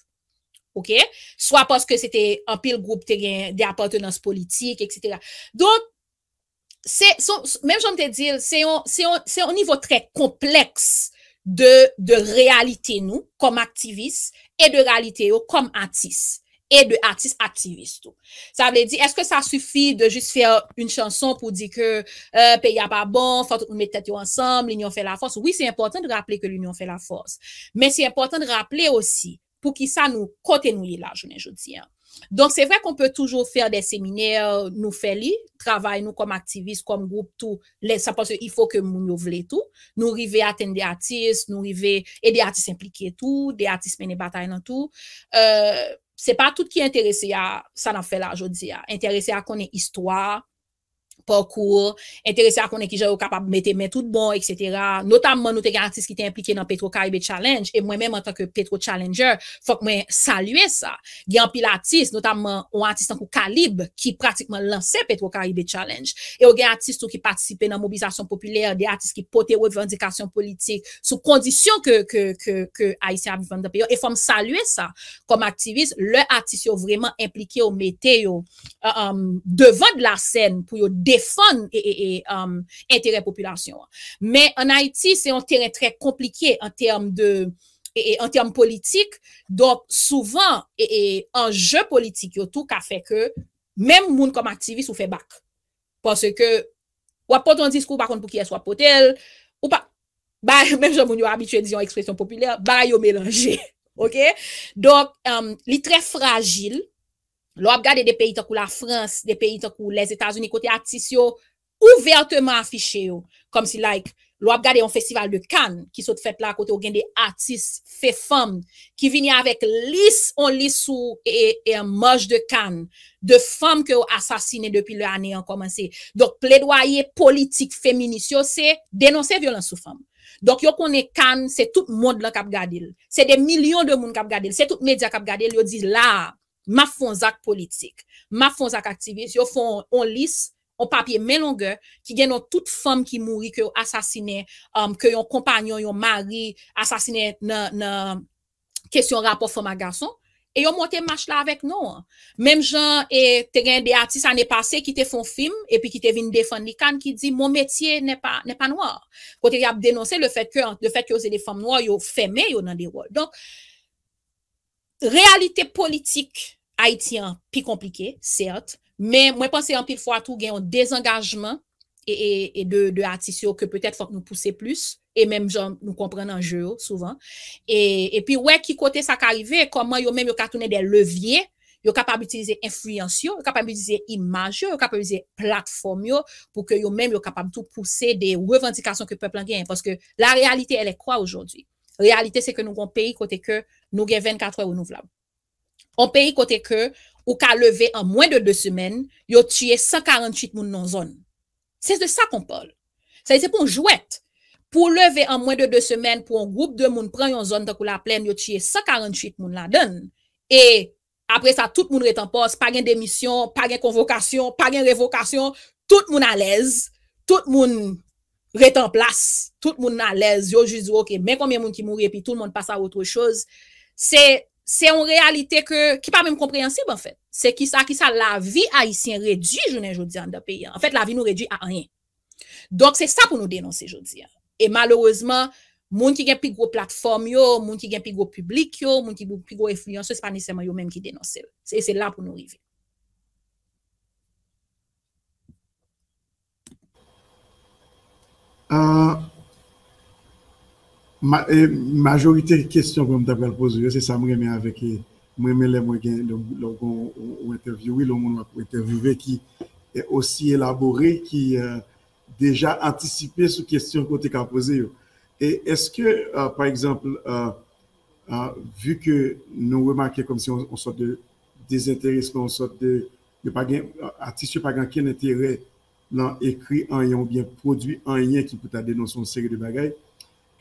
ok? Soa paske se te an pil groupe te gen de apotenans politik, etc. Donk, se, son, menm chan te dil, se yon, se yon, se yon nivou tre kompleks de, de realite nou, kom aktivis, e de realite yo kom atis. et de artistes activistes. Ça veut dire, est-ce que ça suffit de juste faire une chanson pour dire que euh, pays a pas bon, faut nous mettre tête ensemble, l'union fait la force. Oui, c'est important de rappeler que l'union fait la force. Mais c'est important de rappeler aussi pour qui ça nous côté nous là, je dire. Donc, c'est vrai qu'on peut toujours faire des séminaires, nous faire lire, travailler nous comme activistes, comme groupe, tout. Les, ça parce qu'il faut que nous voulons tout. Nous arriver à atteindre des artistes, nous arriver et des artistes impliqués tout, des artistes mener bataille dans tout. Euh, c'est pas tout qui est intéressé à ça n'a fait là je veux dire, intéressé à connaître histoire pokour, interese a konen ki jò ou kapab mette men tout bon, etc. Notamman nou te gen artist ki te implike nan Petro Karibè Challenge, e mwen menm an tanke Petro Challenger fòk mwen salue sa. Gen api l'artiste, notamman an artistan kou Kalib, ki pratikman lanse Petro Karibè Challenge, e ou gen artist ou ki patisipe nan mobilizasyon popüler, de artist ki pote ou evandikasyon politik sou kondisyon ke Aïsia Bivanda pe yo, e fòm salue sa kom aktivist, le artist yo vreman implike ou mette yo devan de la sèn pou yo devan defon et um, intere populasyon. Men an Haiti, se yon terè trè komplikye an term politik, donk souvan enje politik yotou ka fe ke menm moun kom aktivist ou fe bak. Pase ke wapot an diskou, bakon pou ki yas wapot el, ou pa, menm jom moun yo abituen diyon ekspresyon populer, baray yo melange. Ok? Donk, um, li trè fragil, Lo ap gade de peyi takou la Frans, de peyi takou les Etats-Unis, kote artist yo ouvertement afiche yo. Kom si like, lo ap gade yon festival de Cannes, ki sot fèt la kote yon gen de artist fè fèm, ki vini avèk lis, on lis sou, e, e, e mòj de Cannes, de fèm ke yo asasine depi le anè yon komanse. Dok, plèdwa yè politik fèminis yo, se denonse violens sou fèm. Dok, yo konè Cannes, se tout moun la kap gade, se de milyon de moun kap gade, se tout media kap gade, yo di la... Ma fon zak politik, ma fon zak aktivist, yo fon, on lis, on papye men longe, ki gen nou tout fom ki mouri, ki yo asasine, um, ki yo kompanyon, yo mari, asasine nan kesyon rapot foma gason, e yo monte mach la avek nou. Mem jan, e te gen de atis ane pase ki te fon film, e pi ki te vin defon likan ki di, mon metye ne pa nouar. Kote li ap denonse le fet ki yo zede fom nouar, yo feme, yo nan di wol. Donk. Realite politik Haitian pi komplike, cert. Men mwen pense an pil fwa tou gen an dezengajman e de atisyo ke petet fwa nou pousse plus, e menm jan nou kompren an jeyo souvan. E pi wè ki kote sa ka arrive, koman yo menm yo katounen de levye, yo kapab itilize enfriyansyo, yo kapab itilize imajyo, yo kapab itilize platformyo pou ke yo menm yo kapab tout pousse de revendikasyon ke peplan gen. La realite elè kwa oujondwi? Realite se ke nou kon peyi kote ke Nou gen 24 e ou nou vlam. On pe yi kote ke, ou ka leve an mwen de 2 semen, yo tye 148 moun nan zon. Se se de sa konpon. Se se pou jwet. Pou leve an mwen de 2 semen, pou an goup de moun pran yon zon tak ou la plen, yo tye 148 moun la den. E apre sa, tout moun reten pos, pa gen demisyon, pa gen konvokasyon, pa gen revokasyon, tout moun alèz, tout moun reten plas, tout moun alèz, yo jizou ok, men konmè moun ki mouri epi tout moun pasa wotre chòz, Se, se an realite ke, ki pa mèm komprehensib an fèt, se ki sa, ki sa, la vi a isyen redji jounen joudian da peyi an. An fèt, la vi nou redji a anyen. Donk, se sa pou nou denonsi joudian. E maloreseman, moun ki gen pi gwo platform yo, moun ki gen pi gwo publik yo, moun ki gen pi gwo efluyans, se se pa nisèman yo mèm ki denonsi yo. Se, se la pou nou rive. An... E, majorité de questions qu'on peut poser, c'est ça, m'aimait avec, m'aimait l'interview, l'interview qui est aussi élaboré, qui est euh, déjà anticipé sur les questions qu'on peut poser. Est-ce que, euh, par exemple, euh, vu que nous remarquons comme si on sort de désintérêt, est-ce qu'on sort de... Artiste, il n'y a pas grand-chose d'intérêt dans l'écrit en yon bien produit, en yon qui peut être dénoncé dans son série de bagages,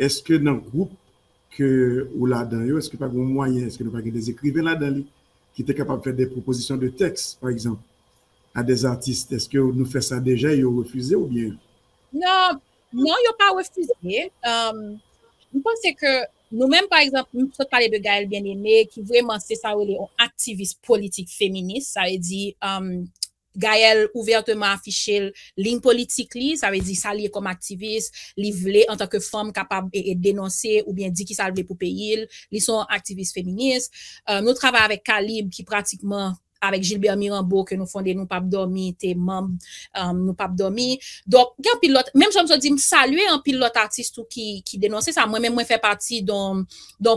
Eske nan goup ke ou la dan yo, eske pa gen yon mwayen, eske nou pa gen des ekrive la dan li, ki te kapab fè de proposisyon de teks, par exemple, a des artistes, eske nou fè sa deja yo refuze ou bien? Non, non yo pa refuze. Nou euh, pense ke nou men, par exemple, nou prote pale de Gael Bien-Aimé, ki vreman se sa wè li yon aktivist politik feminist, sa e di... Gayel ouvertement affiche l'in politik li, sa ve di sali e kom aktivist, li vle en tanke fom kapab e denonse ou bien di ki sali pou peyil, li son aktivist feminist. Euh, nou travay avek Kalib ki pratikman, avèk Gilbert Miranbo ke nou fonde nou pap Domi, te mam euh, nou pap Domi. Donk, gen pilot, menm jom zo di m salue an pilot artist ou ki denonse sa, mwen mwen mwen fè pati donk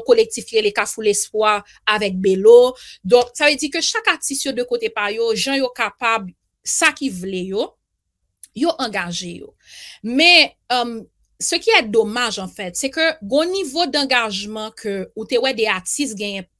kolektifiye le kafou l'espoi avèk Bélo. Donk, sa ve di ke chak artist yo de kote pa yo, jen yo kapab sa ki vle yo, yo engaje yo. Menm, euh, se ki e domaj an fèt, se ke goun nivou d'engajman ke ou te wè de artist genye pati,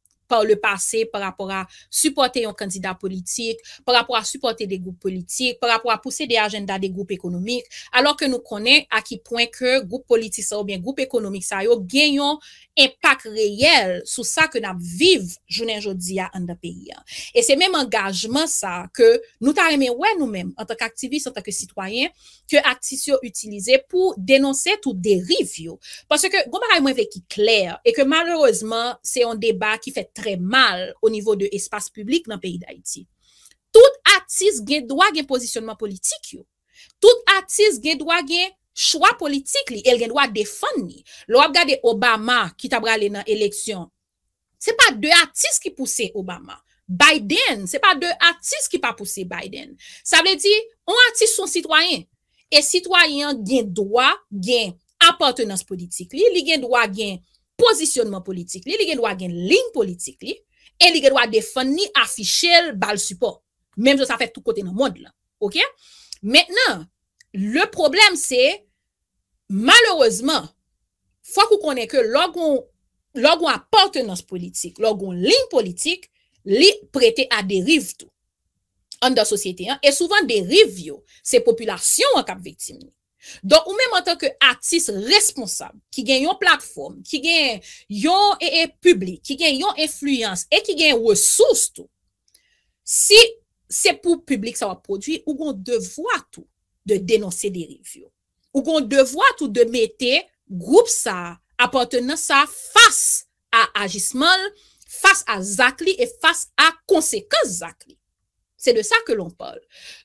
ou le passe par rapport a supporte yon kandida politik, par rapport a supporte de goup politik, par rapport a pousse de agenda de goup ekonomik, alor ke nou konen a ki poin ke goup politik sa ou bien goup ekonomik sa yo genyon impak reyel sou sa ke nap viv jounen jodi ya an da peyi ya. E se menm engajman sa ke nou ta remen wè nou menm an tak aktivist, an tak sitwayen ke aktisyo utilize pou denonse tout derivyo. Parce ke gomara yon mwen veki kler e ke malerouzman se yon deba ki fet mal o nivou de espase publik nan peyi d'Haïti. Tout artist gen doa gen pozisyonman politik yo. Tout artist gen doa gen chwa politik li, el gen doa defan ni. Lo ap gade Obama ki tabra le nan eleksyon, se pa de artist ki pousse Obama. Biden, se pa de artist ki pa pousse Biden. Sa ble di, an artist son sitwayen. E sitwayen gen doa gen apotenans politik li, li gen doa gen posisyonman politik li, li gen wak gen lin politik li, e li gen wak defan ni afichel bal supo. Mem zo sa fè tout kote nan mod la. Mètenan, le problem se, maloreseman, fwa kou konen ke logon aportenans politik, logon lin politik, li prete a deriv tou. An da sosyete an, e souvan deriv yo se populasyon an kap viktim nou. Don ou mèm an tan ke artist responsable ki gen yon plakforme, ki gen yon e-publik, ki gen yon influence, e ki gen wosous tou, si se pou publik sa wap prodwi, ou gon devwa tou de denonser derivyo. Ou gon devwa tou de mette group sa, apantenan sa fass a agisman, fass a zakli, e fass a konsekans zakli. Se de sa ke lon pal.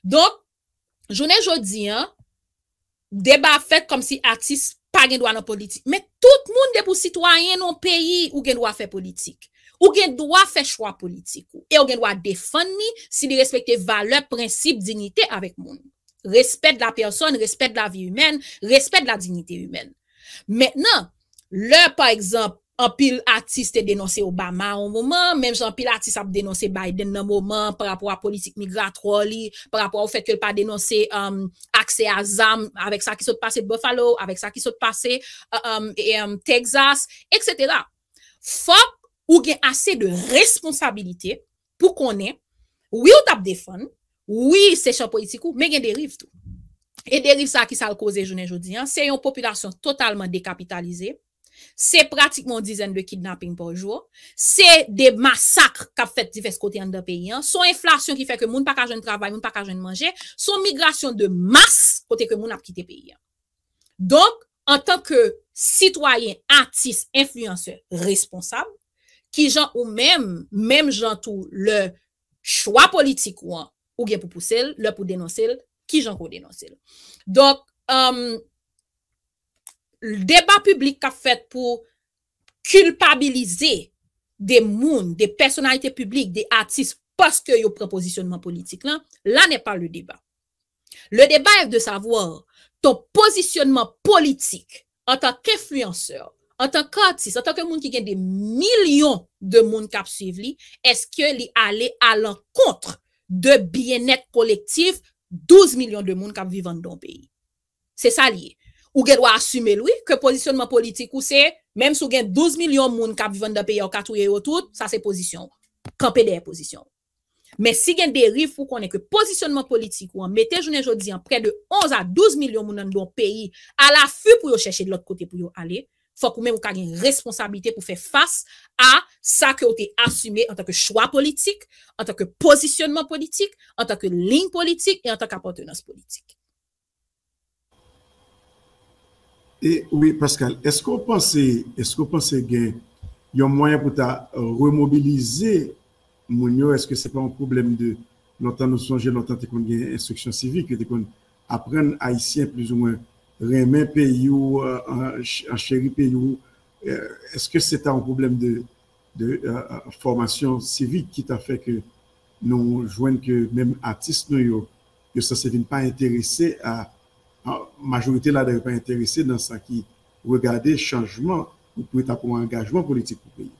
Don, jounen jodi an, Deba fèk kom si artist pa gen dwa nan politik. Met tout moun de pou sitwayen nan peyi ou gen dwa fè politik. Ou gen dwa fè chwa politik. E ou gen dwa defan mi si li respekte vale, prinsip, dignite avèk moun. Respet la person, respet la vi humen, respet la dignite humen. Mètnen, lè par exemple, an pil artiste denonse Obama an mouman, menm jan pil artiste ap denonse Biden an mouman, par apwa politik migrat roli, par apwa ou fet ke l pa denonse um, akse a zam, avek sa ki sot pase Buffalo, avek sa ki sot pase uh, um, e, um, Texas, et cetera. Fop ou gen ase de responsabilite, pou konen, ou yon tap defon, ou yon sesyon politikou, men gen deriv tou. E deriv sa ki sal koze jounen joudi, se yon populasyon totalman dekapitalize, Se pratikman dizen le kidnapping pa oujou, se de massakre kap fet di fes kote an da peyan, son inflasyon ki fe ke moun pa kajen trabay, moun pa kajen manje, son migrasyon de mas kote ke moun ap kite peyan. Donk, an tanke sitwayen, artist, influencer, responsable, ki jan ou mem, mem jan tou le chwa politik wan, ou gen pou pousel, le pou denonsel, ki jan kou denonsel. Donk, euh, l deba publik kap fet pou kulpabilize de moun, de personalite publik, de artiste, paske yo prepozisyonman politik lan, la ne pa le deba. Le deba ev de savo ton pozisyonman politik an tanke fluyanser, an tanke artiste, an tanke moun ki gen de milyon de moun kap suive li, eske li ale alen kontre de bienet kolektif 12 milyon de moun kap vivan don peyi. Se sa liye. Ou gen dwa asume lwi, ke pozisyonman politik ou se, menm sou gen 12 milyon moun ka vivan da peyi ou ka touye ou tout, sa se pozisyon, kanpe deye pozisyon. Men si gen derif ou konen ke pozisyonman politik ou an, mette jounen jodi an, pre de 11 a 12 milyon moun an don peyi, ala fu pou yo cheshe de lot kote pou yo ale, fok ou men wou ka gen responsabilite pou fe fas a sa ke ou te asume an tanke chwa politik, an tanke pozisyonman politik, an tanke lin politik, an tanke apotenans politik. Oui, Pascal, est-ce qu'on pense est-ce qu'on pense gen yon mwayan pou ta remobilize moun yo, est-ce que se pa un probleme de l'entendement songe, l'entendement te kon gen instruksyon sivik, te kon apren aisyen plus ou mwen remen pe euh, yon, encheri pe euh, yon, est-ce que se euh, ta un probleme de formation sivik ki ta fe ke nou jwen ke mèm artiste nou yo, yo sa se vin pa interese a majorite la deve pa interese nan sa ki regade chanjman pou pou et apou an gajman politik pou peyi.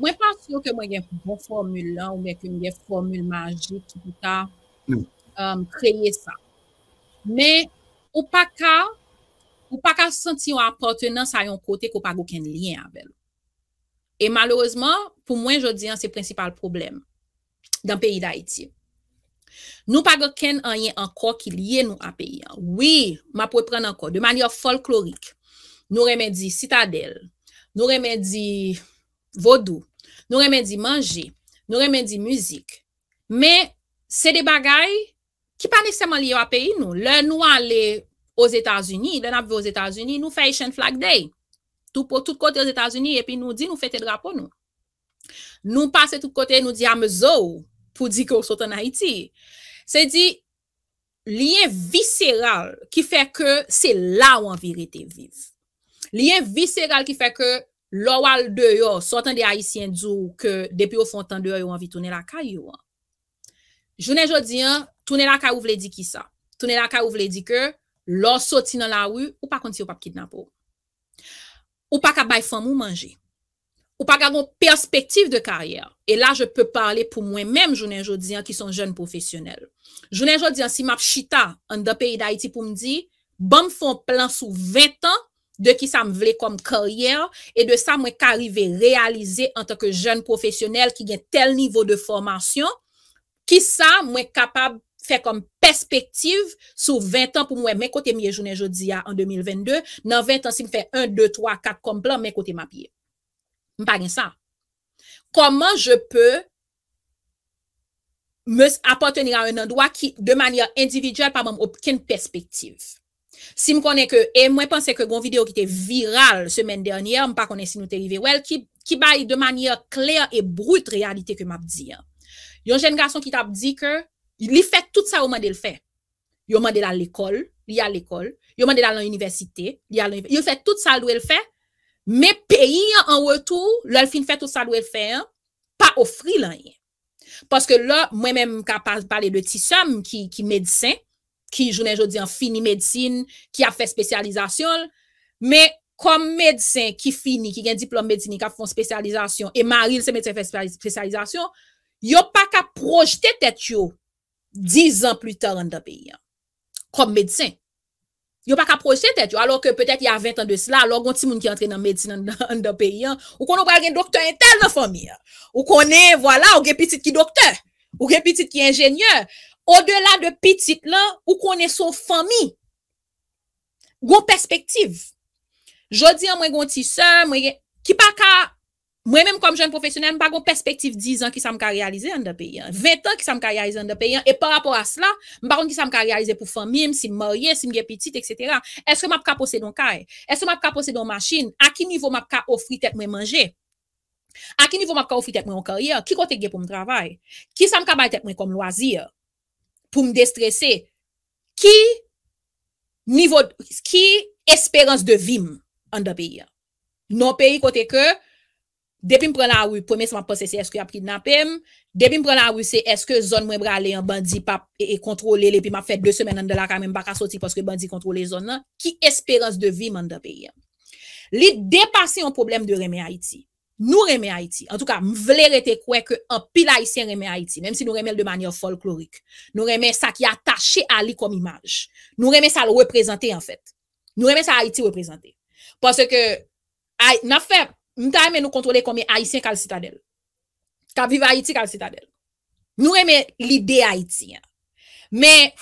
Mwen pa sio ke mwen gen pou pou formule lan ou men ke mwen gen formule magi pou pou ta kreye sa. Me, ou pa ka ou pa ka senti yo apotenan sa yon kote ko pa goken liyen avèl. E malorosman, pou mwen jodi an se principal problem dan peyi da eti. Nou pa gò ken an yè an kò ki liye nou apè yè. Oui, ma pou prèn an kò. De manyò folklorik, nou remè di citadel, nou remè di vodou, nou remè di manjè, nou remè di müzik. Mè, se de bagay ki pa nèkseman liye apè yè nou. Lè nou alè os Etats-Unis, lè nan apve os Etats-Unis, nou fè yè chèn flag day. Tout pot, tout kote os Etats-Unis, epi nou di nou fè te drapo nou. Nou pase tout kote, nou di ame zo ou. pou di ke ou sotan na iti. Se di, liyen visceral ki fe ke se la ou anvi rete viv. Liyen visceral ki fe ke lo wal de yo, sotan de haisyen zou ke depi ou fontan de yo, yo anvi toune la ka yo an. Jounen jodi an, toune la ka ou vle di ki sa. Toune la ka ou vle di ke, lo soti nan la ou, ou pa konti ou pa pkid nan pou. Ou pa ka bay fam ou manje. Ou pa gagon perspektif de karyer. E la, je peut parler pou mwen mèm, jounen joudian, ki son jounen profesyonel. Jounen joudian, si map chita an da peyi da iti pou mdi, ban mfon plan sou 20 ans de ki sa m vle kom karyer e de sa mwen kari ve realize an tanke jounen profesyonel ki gen tel nivou de formasyon ki sa mwen kapab fe kom perspektif sou 20 ans pou mwen mwen kote mwen jounen joudian an 2022, nan 20 ans si mwen fe 1, 2, 3, 4 kom plan mwen kote mwen piye. Mpa gen sa. Koman je pe me apoteni an an doa ki de manya individual pa mwen mwop ken perspektiv. Si m konen ke, e mwen pense ke gon video ki te viral semen denyer, mpa konen si nou TV, wel ki bay de manya kler e bruit realite ke m ap diyan. Yon jen gason ki tap di ke li fet tout sa ou man de l fe. Yon man de la l ekol, yon man de la l universite, yon fet tout sa ou el fe Me peyi an wotou, lal fin fè tout sa lwè fè an, pa ofri lanyen. Paske lò, mwen mèm ka pale de ti som ki medisyen, ki jounen jodi an fini medisyen, ki a fè spesyalizasyon, me kom medisyen ki fini, ki gen diplom medisyen, ki a fon spesyalizasyon, e maril se medisyen fè spesyalizasyon, yo pa ka projete tè tiyo 10 an plu tè rande peyi an, kom medisyen. Yo pa kaprosye tet yo, alo ke petet ya 20 an de sila, alo gonti moun ki antre nan medisin an da peyi an, ou konon pa gen doktor entel nan fami ya. Ou konen, wala, ou gen pitit ki doktor, ou gen pitit ki enjenyeur, o de la de pitit lan, ou konen son fami. Gon perspektiv. Jodi an mwen gonti sa, mwen gen, ki pa ka... Mwen menm kom jen profesyonel, m bagon perspektiv 10 an ki sa m ka realize an da peyi an. 20 an ki sa m ka realize an da peyi an. E par rapport a sla, m bagon ki sa m ka realize pou famim, si m morye, si m ge petit, etc. Eske m ap ka pose don kay? Eske m ap ka pose don masjin? A ki nivou m ap ka ofri tet mwen manje? A ki nivou m ap ka ofri tet mwen okarye? Ki kote ge pou m travay? Ki sa m ka bay tet mwen kom loazir? Pou m destrese? Ki espérance de vim an da peyi an? Non peyi kote ke Depi m pren la wou, pweme seman pwese se eske ya pridnapem. Depi m pren la wou se eske zon mwen brale yon bandi pa kontrole li. Pi m ap fet 2 semen an de la kamen baka soti paske bandi kontrole zon nan. Ki esperans de vi m an da peye. Li depase yon problem de reme Haiti. Nou reme Haiti. En tout ka, m vle rete kwen ke an pil Haitien reme Haiti. Mem si nou reme l de manye folklorik. Nou reme sa ki atache a li kom imaj. Nou reme sa l represente en fet. Nou reme sa Haiti represente. Pwese ke, na feb. Mta eme nou kontrole kome Haitien kal Citadel. Ka vive Haiti kal Citadel. Nou eme lide Haiti. Me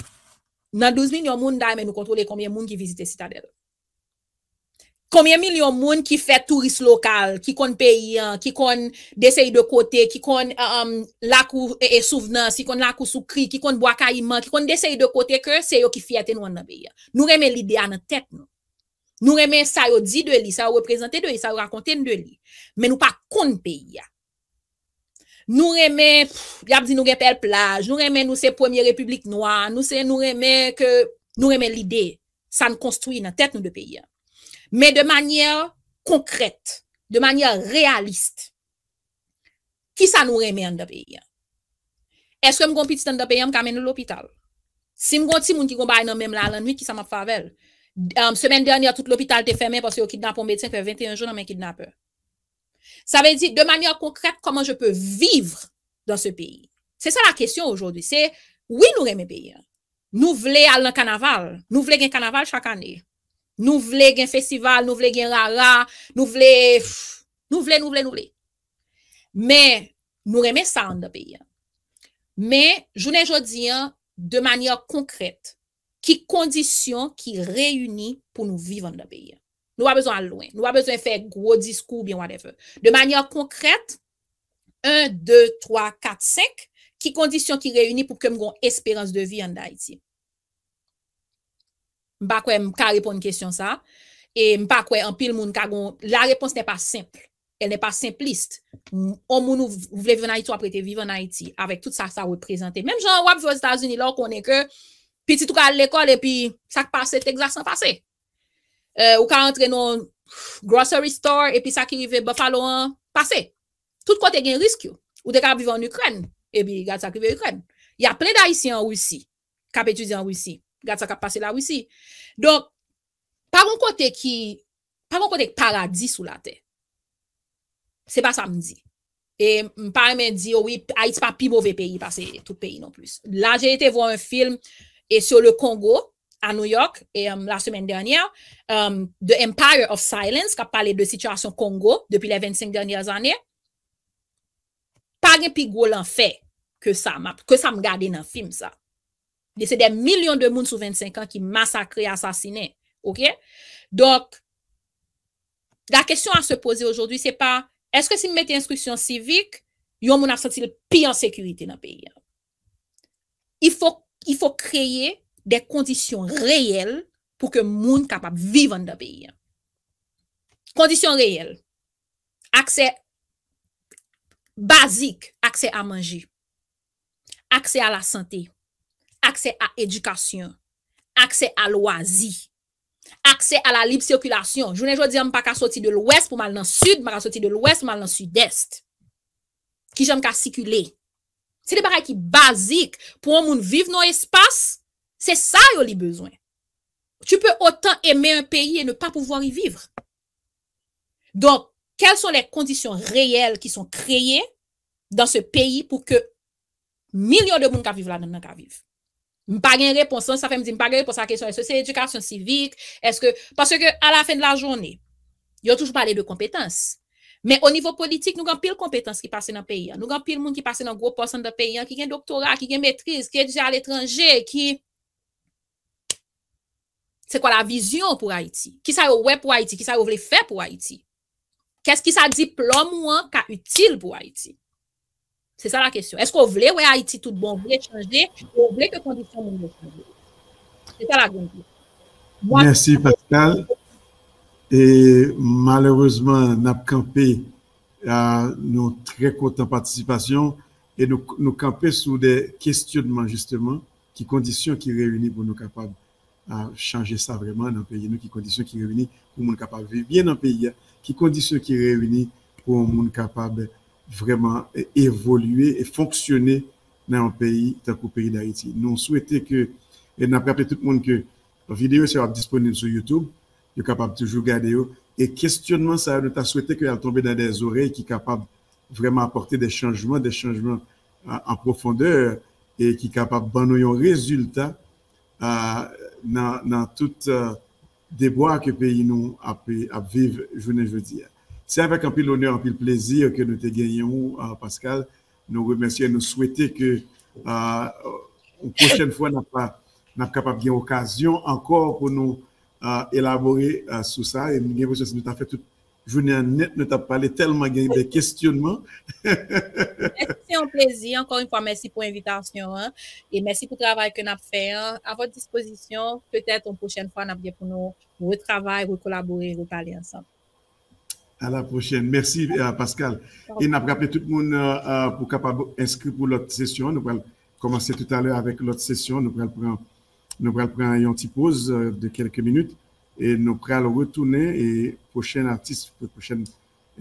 nan 12 milyon moun da eme nou kontrole kome moun ki vizite Citadel. Kome milyon moun ki fe turis lokal, ki kon peyi, ki kon dese yi de kote, ki kon uh, um, lakou e, e souvnans, ki kon lakou soukri, ki kon bwa ka iman, ki kon dese yi de kote, ke se yo ki fiyate nou anna beya. Nou eme lide anna tet nou. Nou remè sa yo di de li, sa yo reprezentè de li, sa yo rakontè de li. Men nou pa kon pe ya. Nou remè, yap di nou repèl plaj, nou remè nou se Premier République Noir, nou se nou remè lide, sa nou konstouye nan tèt nou de pe ya. Men de manyè konkret, de manyè realist, ki sa nou remè an de pe ya? Eske mgon pitit an de pe ya mk amè nou l'opital? Si mgon ti moun ki kon bay nan mem la lan nwit ki sa map favel? Um, semen derni a tout l'opital te fèmè, pò se yo kidnapon medsè, fè 21 joun an men kidnapè. Sa ve di, de manyon konkret, koman je pè vivre dan se peyi. Se sa la kesyon oujoudi, se, wè nou remè peyi. Nou vle al nan kanaval, nou vle gen kanaval chak anè. Nou vle gen festival, nou vle gen rara, nou vle, nou vle, nou vle, nou vle. Mè, nou remè sa an da peyi. Mè, jounen jodi, de manyon konkret, ki kondisyon ki reyuni pou nou vivan la beye. Nou a bezon a louen. Nou a bezon fèk gwo diskou, bien whatever. De manyan konkret, 1, 2, 3, 4, 5, ki kondisyon ki reyuni pou kem gon espérans de vi an da iti. Mba kwe mka repon kèsyon sa, e mba kwe an pil moun kagon, la repons nè pa simple. El nè pa simpliste. On moun ou vle vivan na iti, ou apre te vivan na iti, avèk tout sa sa wè prezante. Mèm jan wap vwe o Ztazuni, lò konen ke... pi ti tou ka l'ekol, e pi sak pase teksas an pase. Euh, ou ka entre nou grocery store, e pi sak i ve Buffalo an pase. Tout kote gen risk yo. Ou de ka vive an Ukren, e bi gata sak i ve Ukren. Ya ple da isi an Ouisi, kap etu di an Ouisi, gata sak ap pase la Ouisi. Don, par un kote ki, par un kote ki paradis ou la te. Se pa samdi. E mpa remen di, oui, a iti pa pi bove peyi, pase tout peyi non plus. La, jè ite vou an film, Et sur le Congo, a New York, um, la semaine dernière, um, The Empire of Silence, ka pale de situasyon Congo, depi le 25 dernières années, pagen pi gwo lan fe, ke sa m gade nan film sa. De se de milyon de moun sou 25 ans ki masakre, asasine. La kesyon a se pose aujourd'hui, se pa, eske si m mette instruksyon sivik, yon moun a satile pi an sekurite nan peyi. I fok il fò kreye de kondisyon reyel pou ke moun kapap vive an da biye. Kondisyon reyel, aksè basik, aksè a manje, aksè a la sante, aksè a edukasyon, aksè a loazi, aksè a la lip-sirkulasyon. Jounen jwa diyam pa ka soti de l'wes pou mal nan sud, ma ka soti de l'wes pou mal nan sud-est. Ki jom ka sikuley. Se li baray ki basik pou an moun vive nan espas, se sa yo li bezwen. Tu pe otan eme un peyi e ne pa pouvoar yi vive. Don, kel son le kondisyon reyel ki son kreye dan se peyi pou ke milyon de moun ka vive la nan nan ka vive. Mpa gen reponsan, sa fèm di mpa gen reponsan a kesyon e sosye, edukasyon, sivik, eske... Paske ke a la fèn la jouni, yo toujou pale de kompetansi. Men, o nivou politik, nou gan pil kompetans ki pase nan peyan. Nou gan pil moun ki pase nan gwo porsan de peyan, ki gen doktorat, ki gen metriz, ki gen dija l'etranje, ki... Se kwa la vizyon pou Haiti? Ki sa yo wè pou Haiti? Ki sa yo vle fè pou Haiti? Kes ki sa diplo moun ka util pou Haiti? Se sa la kesyon. Esk wè ou wè Haiti tout bon? Wè chanje? Wè kè kondisyon moun yo chanje? Se ta la gounbi. Mwen... Mwen si patika... Et malheureusement, nous campé, à nos très content participation et nous, nous campé sur des questionnements justement, qui conditions qui réunissent pour nous capables à changer ça vraiment dans le pays, nous, qui conditions qui réunissent pour nous capables de vivre bien dans le pays, qui conditions qui réunissent pour nous capables vraiment évoluer et fonctionner dans un pays, dans le pays d'Haïti. Nous souhaitons que, et nous tout le monde que la vidéo sera disponible sur YouTube, capable toujours haut et questionnement ça nous a souhaité qu'elle tombe dans des oreilles qui capable vraiment apporter des changements des changements euh, en profondeur et qui capable donner un résultat euh, dans tout euh, bois que pays nous a pu vivre je veux dire c'est avec un peu l'honneur un peu le plaisir que nous te gagnons pascal nous remercier nous souhaiter que la prochaine fois n'a pas capable bien occasion encore pour nous élaborer sur ça. Et nous avons fait toute journée net, nous avons parlé tellement de questionnements. C'est un plaisir. Encore une fois, merci pour l'invitation hein. et merci pour le travail que nous avons fait. Hein. À votre disposition, peut-être une prochaine fois, nous avons pour nous retravailler, recollaborer, parler ensemble. À la prochaine. Merci, euh, Pascal. Et nous avons rappelé tout le monde euh, pour capable inscrire pour l'autre session. Nous allons commencer tout à l'heure avec l'autre session. Nous allons prendre nous allons prendre une petite pause euh, de quelques minutes et nous allons retourner et prochain artiste, euh, prochain,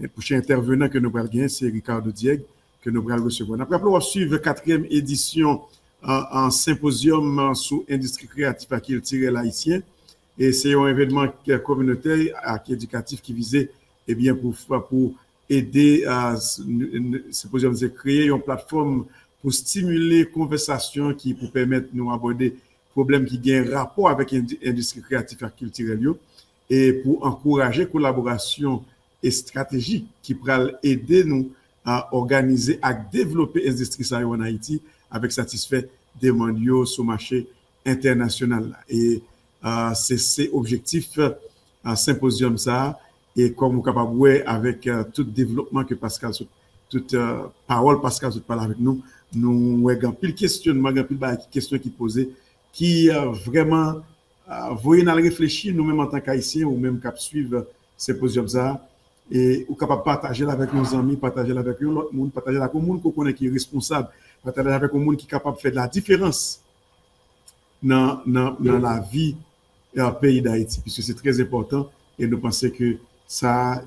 euh, prochain intervenant que nous allons gagner, c'est Ricardo Dieg que nous allons recevoir. Après, nous allons suivre la quatrième édition en, en symposium sur industrie créative à qui le tiré l'haïtien. Et c'est un événement communautaire et éducatif qui visait eh bien, pour, pour aider à créer une plateforme pour stimuler conversation qui pour permettre nous aborder problème qui un rapport avec l'industrie créative et culturelle et pour encourager la collaboration et stratégie qui pourra aider nous à organiser et développer l'industrie en Haïti avec satisfait des mondiaux sur le marché international. Et euh, c'est l'objectif un euh, symposium ça et comme vous capable avec euh, tout développement que Pascal toute euh, parole Pascal parle avec nous nous avons un pile question un pile bah, question qui posée ki euh, vreman euh, voye nan reflechi nou menm an tan ka isi, ou menm kap suive se posi obza, e ou kapap pataje la vek nou zanmi, pataje la vek nou moun, pataje la komoun kou konen ki yon responsab, pataje la vek nou moun ki kapap fè de la diferans nan la vi peyi da iti, pise se trez epotan, e nou panse ke sa,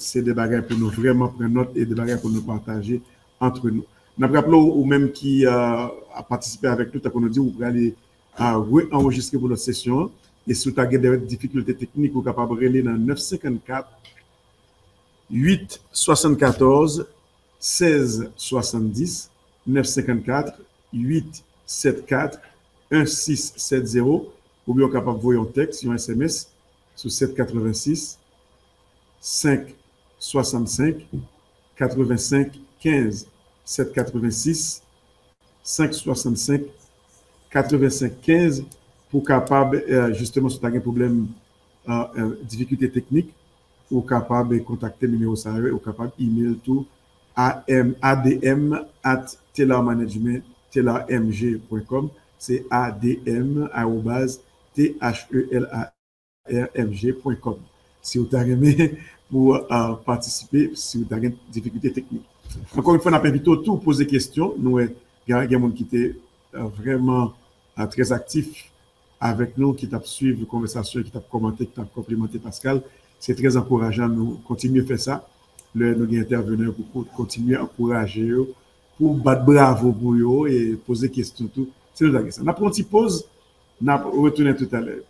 se de bagay pou nou vreman pren not, e de bagay pou nou pataje antre nou. Nan praplo euh, ou menm ki a patisipe avèk tout, akoun nou di ou pralè à vous enregistrer pour la session. Et si vous avez des difficultés techniques, vous êtes capable de dans 954 874 1670 954 874 1670 ou bien capable de voir un texte, un SMS sur 786 565 85 15 786 565 95 pour capable, euh, justement, si tu as un problème, euh, euh, difficulté technique, ou capable de contacter le numéro salarié, ou capable email tout à adm at telamanagement telamg.com. C'est adm m e .com. Si vous avez aimé pour participer, si vous avez des difficultés techniques. Encore une fois, on a tout poser des questions. Nous, il y a des qui vraiment euh, très actif avec nous, qui tape suivre les conversations, qui tape commenter, qui tape complimenter Pascal, c'est très encourageant de nous continuer à faire ça, de nous intervenir beaucoup, de continuer à encourager pour battre bravo et poser question tout. C'est nous d'agrémenter ça. On apprend si pose, on retourne tout à l'heure....